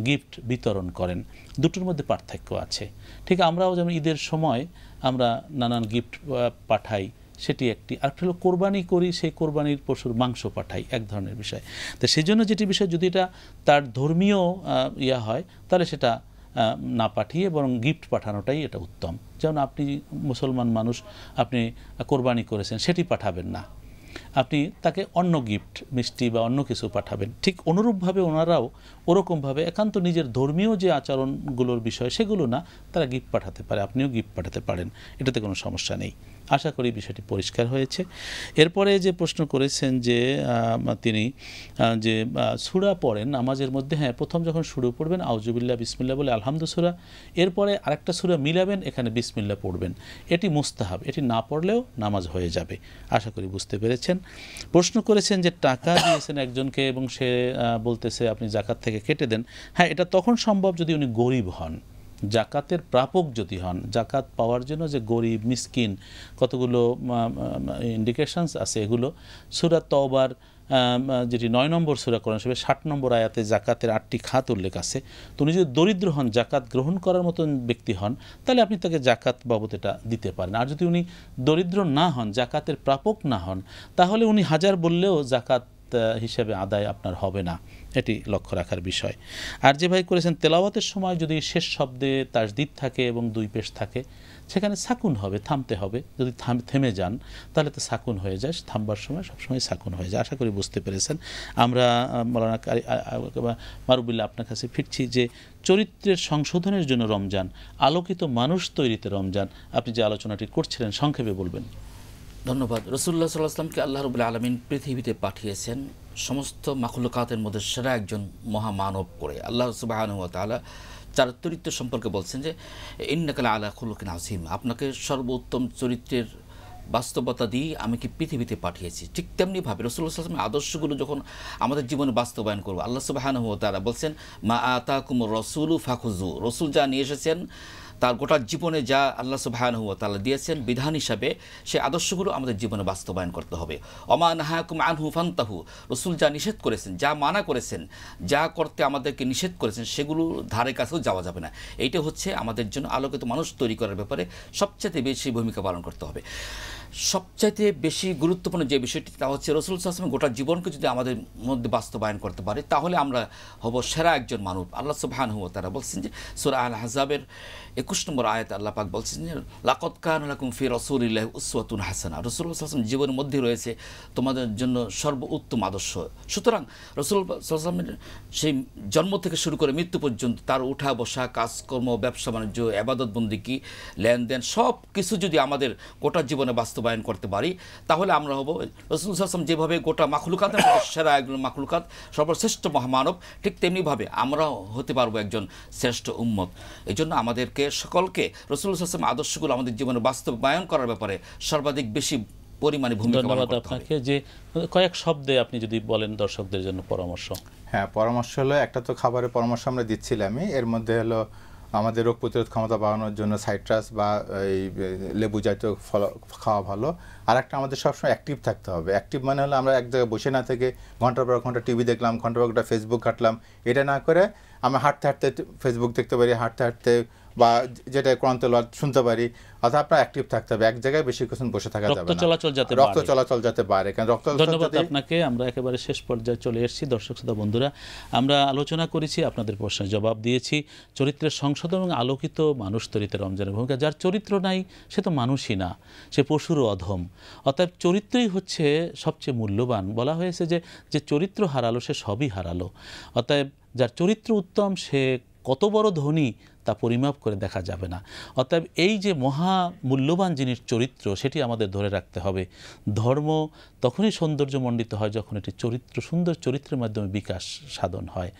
[SPEAKER 1] গিফট বিতরণ করেন দুটোর মধ্যে পার্থক্য আছে ঠিক আমরাও যেমন ঈদের সময় আমরা নানান গিফট পাঠাই সেটি একটি আর হলো কোরবানি করি সেই কোরবানির পশুর মাংস পাঠাই এক ধরনের বিষয় তো সেই জন্য যেটি বিষয় যদি এটা তার ধর্মীয় ইয়া হয় তাহলে সেটা না পাঠিয়ে বরং গিফট পাঠানোটাই এটা উত্তম যেমন আপনি মুসলমান মানুষ আপনি কোরবানি করেছেন সেটি পাঠাবেন না আপনি তাকে অন্য গিফট মিষ্টি বা অন্য কিছু পাঠাবেন ঠিক অনুরূপভাবে ওনারাও ওরকমভাবে একান্ত নিজের ধর্মীয় যে আচরণগুলোর বিষয় সেগুলো না তারা গিফট পাঠাতে পারে আপনিও গিফট পাঠাতে পারেন এটাতে কোনো সমস্যা নেই আশা করি বিষয়টি পরিষ্কার হয়েছে এরপরে যে প্রশ্ন করেছেন যে তিনি যে সুরা পড়েন নামাজের মধ্যে হ্যাঁ প্রথম যখন শুরু পড়বেন আউজুবিল্লা বিসমিল্লা বলে আলহামদু সুরা এরপরে আরেকটা সুরা মিলাবেন এখানে বিসমিল্লা পড়বেন এটি মুস্তাহাব এটি না পড়লেও নামাজ হয়ে যাবে আশা করি বুঝতে পেরেছেন প্রশ্ন করেছেন যে টাকা দিয়েছেন একজনকে এবং সে বলতেছে আপনি জাকাত থেকে থেকে কেটে দেন হ্যাঁ এটা তখন সম্ভব যদি উনি গরিব হন জাকাতের প্রাপক যদি হন জাকাত পাওয়ার জন্য যে গরিব মিসকিন কতগুলো ইন্ডিকেশনস আছে এগুলো সুরা তবার যেটি নয় নম্বর সুরা করেন সবে ষাট নম্বর আয়াতে জাকাতের আটটি খাত উল্লেখ আছে তো উনি যদি দরিদ্র হন জাকাত গ্রহণ করার মতন ব্যক্তি হন তাহলে আপনি তাকে জাকাত বাবদ এটা দিতে পারেন আর যদি উনি দরিদ্র না হন জাকাতের প্রাপক না হন তাহলে উনি হাজার বললেও জাকাত হিসেবে আদায় আপনার হবে না এটি লক্ষ্য রাখার বিষয় আর যে ভাই করেছেন তেলাওয়াতের সময় যদি শেষ শব্দে তাসদিদ থাকে এবং দুই পেশ থাকে সেখানে সাকুন হবে থামতে হবে যদি থাম থেমে যান তাহলে তো সাকুন হয়ে যায় থামবার সময় সবসময় সাকুন হয়ে যায় আশা করি বুঝতে পেরেছেন আমরা মৌলানা মারুবিল্লা আপনার কাছে ফিরছি যে চরিত্রের সংশোধনের জন্য রমজান আলোকিত মানুষ তৈরিতে রমজান আপনি যে আলোচনাটি করছিলেন সংক্ষেপে
[SPEAKER 3] বলবেন ধন্যবাদ রসুল্লাহ সাল্লাহামকে আল্লাহ রবুল আলমিন পৃথিবীতে পাঠিয়েছেন সমস্ত মাখলুকাতের মধ্যে সেরা একজন মহামানব করে আল্লাহ সুবাহানুতালা চার চরিত্র সম্পর্কে বলছেন যে ইন্নাকালা আলা খুলুকিন আসিম আপনাকে সর্বোত্তম চরিত্রের বাস্তবতা দিয়ে আমি কি পৃথিবীতে পাঠিয়েছি ঠিক তেমনিভাবে রসুল্লাহামের আদর্শগুলো যখন আমাদের জীবনে বাস্তবায়ন করবো আল্লাহ সুবাহানহ তারা বলছেন মা আতা কুম রসুল ফাখুজু রসুল যা নিয়ে এসেছেন তার গোটা জীবনে যা আল্লাহ সুবাহ তালা দিয়েছেন বিধান হিসাবে সে আদর্শগুলো আমাদের জীবনে বাস্তবায়ন করতে হবে অমান হাকুম আনহু ফান্তাহু রসুল যা নিষেধ করেছেন যা মানা করেছেন যা করতে আমাদেরকে নিষেধ করেছেন সেগুলো ধারে কাছেও যাওয়া যাবে না এইটা হচ্ছে আমাদের জন্য আলোকিত মানুষ তৈরি করার ব্যাপারে সবচেয়ে বেশি ভূমিকা পালন করতে হবে সবচাইতে বেশি গুরুত্বপূর্ণ যে বিষয়টি তা হচ্ছে রসুল আসলামের গোটা জীবনকে যদি আমাদের মধ্যে বাস্তবায়ন করতে পারে তাহলে আমরা হব সেরা একজন মানুষ আল্লাহ সুবাহান হুয়া তারা বলছেন যে সুরা আল হাজাবের একুশ নম্বর আয়াত আল্লাহ পাক বলছেন যে লাকত কান আলাকুম ফি রসুলিল্লাহ উসওয়াতুন হাসানা রসুল আসলাম জীবনের মধ্যে রয়েছে তোমাদের জন্য সর্ব উত্তম আদর্শ সুতরাং রসুল আসলামের সেই জন্ম থেকে শুরু করে মৃত্যু পর্যন্ত তার উঠা বসা কাজকর্ম ব্যবসা বাণিজ্য আবাদত বন্দিকি লেনদেন সব কিছু যদি আমাদের গোটা জীবনে বাস্তবায়ন রূপায়ণ করতে পারি তাহলে আমরা হব রসুলাম যেভাবে গোটা মাখলুকাত [COUGHS] সেরা একজন মাখলুকাত সর্বশ্রেষ্ঠ মহামানব ঠিক তেমনিভাবে আমরাও হতে পারবো একজন শ্রেষ্ঠ উম্মত এই জন্য আমাদেরকে সকলকে রসুল আসলাম আদর্শগুলো আমাদের জীবনে বাস্তবায়ন করার ব্যাপারে সর্বাধিক বেশি পরিমাণে ভূমিকা ধন্যবাদ আপনাকে যে কয়েক শব্দে আপনি যদি বলেন
[SPEAKER 2] দর্শকদের জন্য পরামর্শ হ্যাঁ পরামর্শ হলো একটা তো খাবারের পরামর্শ আমরা দিচ্ছিলামই এর মধ্যে হলো আমাদের রোগ প্রতিরোধ ক্ষমতা বাড়ানোর জন্য সাইট্রাস বা এই লেবু জাতীয় ফল খাওয়া ভালো আর একটা আমাদের সবসময় অ্যাক্টিভ থাকতে হবে অ্যাক্টিভ মানে হলো আমরা এক জায়গায় বসে না থেকে ঘন্টার পর ঘন্টা টিভি দেখলাম ঘন্টার পর ঘন্টা ফেসবুক ঘাটলাম এটা না করে আমরা হাঁটতে হাঁটতে ফেসবুক দেখতে পারি হাঁটতে হাঁটতে বা যেটা কোরআন তেলাওয়াত শুনতে পারি অর্থাৎ আপনার অ্যাক্টিভ থাকতে হবে এক জায়গায় বেশিক্ষণ বসে থাকা যাবে না চলাচল যাতে রক্ত চলাচল যাতে বাড়ে কারণ রক্ত ধন্যবাদ
[SPEAKER 1] আপনাকে আমরা একেবারে শেষ পর্যায়ে চলে এসেছি দর্শক শ্রোতা বন্ধুরা আমরা আলোচনা করেছি আপনাদের প্রশ্নের জবাব দিয়েছি চরিত্রের সংশোধন এবং আলোকিত মানুষ তৈরিতে রমজানের ভূমিকা যার চরিত্র নাই সে তো মানুষই না সে পশুরও অধম অর্থাৎ চরিত্রই হচ্ছে সবচেয়ে মূল্যবান বলা হয়েছে যে যে চরিত্র হারালো সে সবই হারালো অতএব যার চরিত্র উত্তম সে কত বড় ধনী তা পরিমাপ করে দেখা যাবে না অতএব এই যে মহা মূল্যবান জিনিস চরিত্র সেটি আমাদের ধরে রাখতে হবে ধর্ম তখনই সৌন্দর্যমণ্ডিত হয় যখন এটি চরিত্র সুন্দর চরিত্রের মাধ্যমে বিকাশ সাধন হয়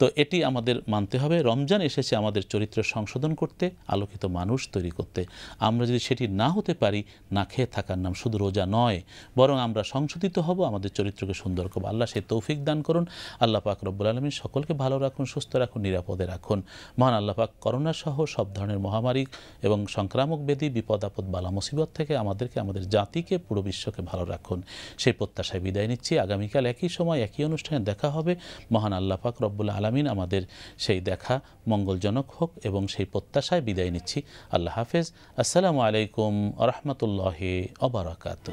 [SPEAKER 1] তো এটি আমাদের মানতে হবে রমজান এসেছে আমাদের চরিত্র সংশোধন করতে আলোকিত মানুষ তৈরি করতে আমরা যদি সেটি না হতে পারি না খেয়ে থাকার নাম শুধু রোজা নয় বরং আমরা সংশোধিত হব আমাদের চরিত্রকে সুন্দর করবো আল্লাহ সে তৌফিক দান করুন আল্লাহ পাক রব্বুল আলমী সকলকে ভালো রাখুন সুস্থ রাখুন নিরাপদে রাখুন মহান আল্লাহ পাক করোনা সহ সব ধরনের মহামারী এবং সংক্রামক ব্যাধি বিপদ আপদ বালা মুসিবত থেকে আমাদেরকে আমাদের জাতিকে পুরো বিশ্বকে ভালো রাখুন সেই প্রত্যাশায় বিদায় নিচ্ছি আগামীকাল একই সময় একই অনুষ্ঠানে দেখা হবে মহান আল্লাপাক রব্বুল আলমিন আমাদের সেই দেখা মঙ্গলজনক হোক এবং সেই প্রত্যাশায় বিদায় নিচ্ছি আল্লাহ হাফেজ আসসালামু আলাইকুম রহমতুল্লাহ অবরাকাত